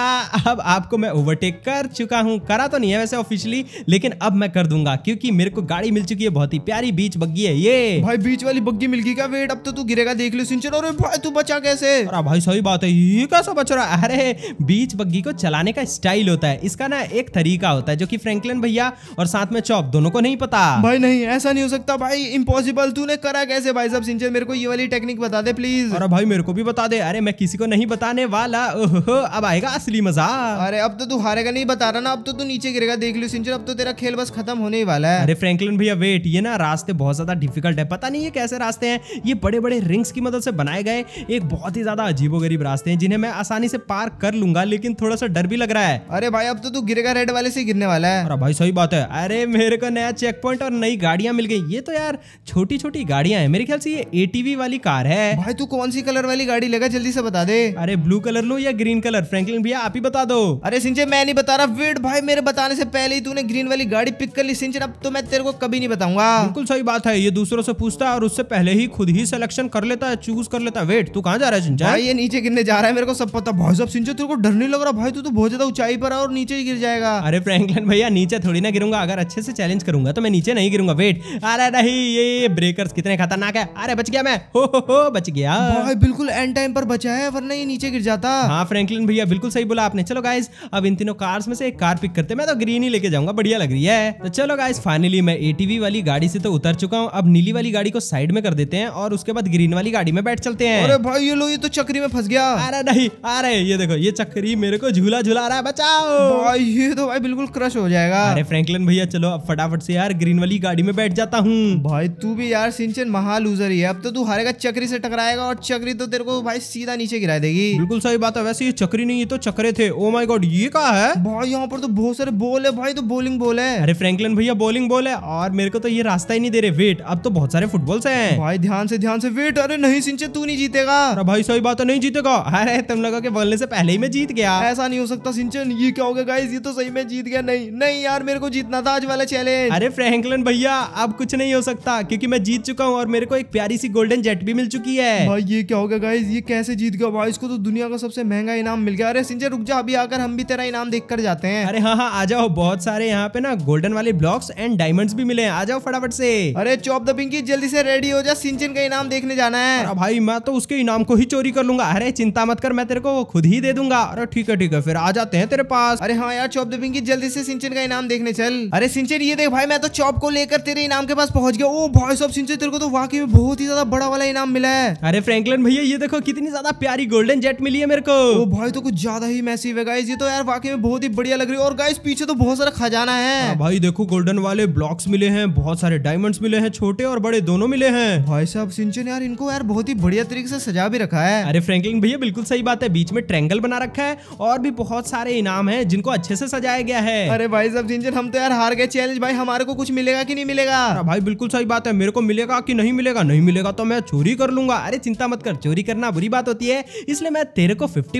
अब आपको मैं ओवरटेक कर चुका हूँ करा तो नहीं है वैसे ऑफिशियली लेकिन अब मैं कर दूंगा क्योंकि मेरे को गाड़ी मिल चुकी है बहुत ही प्यारी बीच बग्गी है ये भाई बीच वाली बग्गी मिल गई क्या वेट अब तो तू गिरेगा देख लो सिंचर और भाई तू बचा कैसे भाई सही बात है ये कैसा बच रहा है अरे बीच बग्गी को चलाने का स्टाइल होता है इसका ना एक तरीका होता है जो की फ्रेंकलिन भैया और साथ में चौप दोनों को नहीं पता भाई नहीं ऐसा नहीं हो सकता भाई इम्पॉसिबल तूने करा कैसे भाई सब सिंचन मेरे को ये वाली टेक्निक बता दे प्लीज अरे भाई मेरे को भी बता दे अरे मैं किसी को नहीं बताने वाला ओहो अब आएगा असली मजा अरे अब तो तू हारेगा नहीं बता रहा ना अब तो तू नीचे गिरेगा देख लो सिंचन अब तो तेरा खेल बस खत्म होने ही वाला है अरे फ्रेंकलिन भैया वेट ये ना रास्ते बहुत ज्यादा डिफिकल्ट है पता नहीं ये कैसे रास्ते हैं ये बड़े बड़े रिंग्स की मदद से बनाए गए एक बहुत ही ज्यादा अजीबो गरीब रास्ते हैं जिन्हें मैं आसानी से पार कर लूंगा लेकिन थोड़ा सा डर भी लग रहा है अरे भाई अब तो तू गिरेगा रेड वाले से गिरने वाला है अरे भाई सही बात है अरे अरे मेरे को नया चेक पॉइंट और नई गाड़ियां मिल गई ये तो यार छोटी छोटी गाड़ियां हैं मेरे ख्याल से ये एटीवी वाली कार है भाई तू कौन सी कलर वाली गाड़ी लेगा जल्दी से बता दे अरे ब्लू कलर लो या ग्रीन कलर फ्रैंकलिन भैया आप ही बता दो अरे सिंचे मैं नहीं बता रहा वेट भाई मेरे बताने से पहले ही तूने ग्रीन वाली गाड़ी पिक कर ली सिंचन अब तो मैं तेरे को कभी नहीं बताऊंगा बिल्कुल सही बात है ये दूसरों से पूछता है और उससे पहले ही खुद ही सिलेक्शन कर लेता है चूज कर लेता है वेट तू कहाँ जा रहा है सिंचा ये नीचे गिरने जा रहा है मेरे को सब पता भाई सब सिंचे तेरे को डर नहीं लग रहा भाई तू तो बहुत ज्यादा ऊंचाई पर है और नीचे गिर जाएगा अरे फ्रेंकलिन भैया नीचे थोड़ी ना गिरूंगा अगर अच्छे से चैलेंज करूंगा तो मैं नीचे नहीं गिरूंगा वेट अरे नहीं ये, ये ब्रेकर्स कितने खतरनाक है अरे बच गया मैं हो हो हो बच गया बिल्कुल एंड टाइम पर बचा है वरना ये नीचे गिर जाता हाँ फ्रेंकलिन भैया बिल्कुल सही बोला आपने चलो गाइज अब इन तीनों कार्स में से एक कार पिक करते मैं तो ग्रीन ही लेके जाऊंगा बढ़िया लग रही है तो चलो गाइज फाइनली मैं एटीवी वाली गाड़ी से तो उतर चुका हूँ अब नीली वाली गाड़ी को साइड में कर देते हैं और उसके बाद ग्रीन वाली गाड़ी में बैठ चलते हैं अरे भाई ये लो ये तो चक्री में फंस गया अरे नहीं अरे ये देखो ये चक्री मेरे को झूला झूला रहा है बचाओ भाई ये तो भाई बिल्कुल क्रश हो जाएगा अरे फ्रैंकलिन भैया चलो अब फटाफट से यार ग्रीन वाली गाड़ी में बैठ जाता हूँ भाई तू भी यार सिंचन महा लूजर ही है अब तो तू हरेगा चक्री से टकराएगा और चक्री तो तेरे को भाई सीधा नीचे गिरा देगी बिल्कुल सही बात है वैसे ये चक्री नहीं ये तो चक्रे थे ओ माई गॉड ये कहा है भाई यहाँ पर तो बहुत सारे बोल है भाई तो बोलिंग बोल है अरे फ्रेंकलिन भैया बोलिंग बोल है और मेरे को तो ये रास्ता ही नहीं दे रहे वेट अब तो बहुत सारे फुटबॉल्स है भाई ध्यान से ध्यान से वेट अरे नहीं सिंचन तू नहीं जीतेगा अरे भाई सही बात है नहीं जीतेगा अरे तुम लगा के बोलने से पहले ही मैं जीत गया ऐसा नहीं हो सकता सिंचन ये क्या हो गया गाइस ये तो सही में जीत गया नहीं नहीं यार मेरे को जीतना था आज वाला चैलेंज अरे फ्रैंकलिन भैया अब कुछ नहीं हो सकता क्योंकि मैं जीत चुका हूँ और मेरे को एक प्यारी सी गोल्डन जेट भी मिल चुकी है भाई ये क्या होगा गाइस ये कैसे जीत गया भाई इसको तो दुनिया का सबसे महंगा इनाम मिल गया अरे सिंजय रुक जा अभी आकर हम भी तेरा इनाम देख कर जाते हैं अरे हाँ हाँ आ जाओ बहुत सारे यहाँ पे ना गोल्डन वाले ब्लॉक्स एंड डायमंड्स भी मिले आ जाओ फटाफट से अरे चौप द पिंकी जल्दी से रेडी हो जा सिंचन का इनाम देखने जाना है भाई मैं तो उसके इनाम को ही चोरी कर लूंगा अरे चिंता मत कर मैं तेरे को खुद ही दे दूंगा अरे ठीक है ठीक है फिर आ जाते हैं तेरे पास अरे हाँ यार चौप द पिंकी जल्दी से सिंचन का इनाम देखने चल अरे सिंचर ये देख भाई मैं तो चॉप को लेकर तेरे इनाम के पास पहुंच गया ओ भाई सब सिंचर तेरे को तो वाकई में बहुत ही ज्यादा बड़ा वाला इनाम मिला है अरे फ्रैंकलिन भैया ये देखो कितनी ज्यादा प्यारी गोल्डन जेट मिली है मेरे को ओ भाई तो कुछ ज्यादा ही मैसिव है गाइस ये तो यार वाकई में बहुत ही बढ़िया लग रही है और गाइस पीछे तो बहुत सारा खजाना है हाँ भाई देखो गोल्डन वाले ब्लॉक्स मिले हैं बहुत सारे डायमंड मिले हैं छोटे और बड़े दोनों मिले हैं भाई साहब सिंचन यार इनको यार बहुत ही बढ़िया तरीके से सजा भी रखा है अरे फ्रेंकलिन भैया बिल्कुल सही बात है बीच में ट्रेंगल बना रखा है और भी बहुत सारे इनाम है जिनको अच्छे से सजाया गया है अरे भाई साहब सिंचन हम तो यार हार हार गए चैलेंज भाई हमारे को कुछ मिलेगा कि नहीं मिलेगा भाई बिल्कुल सही बात है मेरे को मिलेगा कि नहीं मिलेगा नहीं मिलेगा तो मैं चोरी कर लूंगा अरे चिंता मत कर चोरी करना बुरी बात होती है इसलिए मैं तेरे को फिफ्टी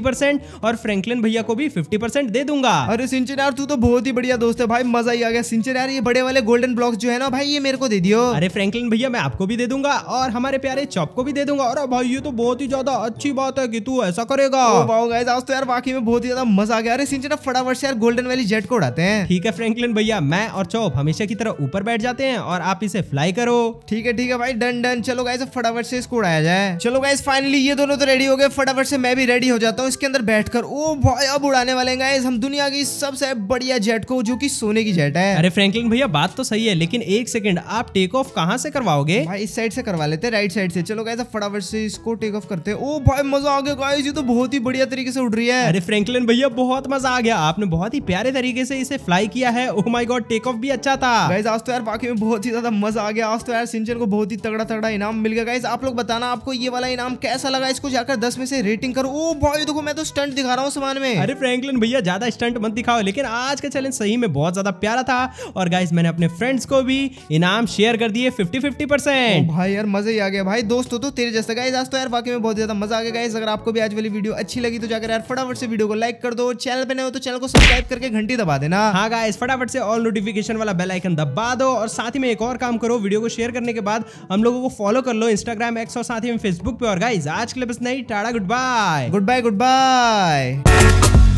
और फ्रेंकलिन भैया को भी फिफ्टी दे दूंगा अरे सिंचन यार तू तो बहुत ही बढ़िया दोस्त है भाई मजा ही आ गया सिंचन यार ये बड़े वाले गोल्डन ब्लॉक जो है ना भाई ये मेरे को दे दियो अरे फ्रेंकलिन भैया मैं आपको भी दे दूंगा और हमारे प्यारे चॉप को भी दे दूंगा और भाई ये तो बहुत ही ज्यादा अच्छी बात है कि तू ऐसा करेगा आज तो यार में बहुत ही ज्यादा मजा आ गया अरे सिंचन फटाफट से यार गोल्डन वाली जेट को उड़ाते हैं ठीक है फ्रेंकलिन भैया मैं मैं और चौप हमेशा की तरह ऊपर बैठ जाते हैं और आप इसे फ्लाई करो ठीक है ठीक है भाई डन डन चलो गाइस फटाफट से इसको उड़ाया जाए चलो गाइस फाइनली ये दोनों तो रेडी हो गए फटाफट से मैं भी रेडी हो जाता हूँ इसके अंदर बैठ ओ भाई अब उड़ाने वाले गाइस हम दुनिया की सबसे बढ़िया जेट को जो की सोने की जेट है अरे फ्रेंकलिन भैया बात तो सही है लेकिन एक सेकंड आप टेक ऑफ कहाँ से करवाओगे इस साइड से करवा लेते राइट साइड से चलो गाइस फटाफट से इसको टेक ऑफ करते ओ भाई मजा आ गया गाइस ये तो बहुत ही बढ़िया तरीके से उड़ रही है अरे फ्रेंकलिन भैया बहुत मजा आ गया आपने बहुत ही प्यारे तरीके से इसे फ्लाई किया है oh my god take off भी अच्छा था गाइज आज तो यार बाकी में बहुत ही ज्यादा मजा आ गया आज तो यार सिंचन को बहुत ही तगड़ा तगड़ा इनाम मिल गया गाइज आप लोग बताना आपको ये वाला इनाम कैसा लगा इसको जाकर दस में से रेटिंग करो ओ भाई देखो मैं तो स्टंट दिखा रहा हूँ सामान में अरे फ्रेंकलिन भैया ज्यादा स्टंट मत दिखाओ लेकिन आज का चैलेंज सही में बहुत ज्यादा प्यारा था और गाइज मैंने अपने फ्रेंड्स को भी इनाम शेयर कर दिए फिफ्टी फिफ्टी परसेंट भाई यार मजा ही आ गया भाई दोस्तों तो तेरे जैसे गाइज आज तो यार बाकी में बहुत ज्यादा मजा आ गया गाइज अगर आपको भी आज वाली वीडियो अच्छी लगी तो जाकर यार फटाफट से वीडियो को लाइक कर दो चैनल पे नहीं हो तो चैनल को सब्सक्राइब करके घंटी दबा देना हाँ गाइज फटाफट से ऑल नोटिफिक नोटिफिकेशन वाला बेल आइकन दबा दो और साथ ही में एक और काम करो वीडियो को शेयर करने के बाद हम लोगों को फॉलो कर लो इंस्टाग्राम एक्स और साथ ही में फेसबुक पे और गाइज आज के लिए बस नहीं टाड़ा good bye good bye good bye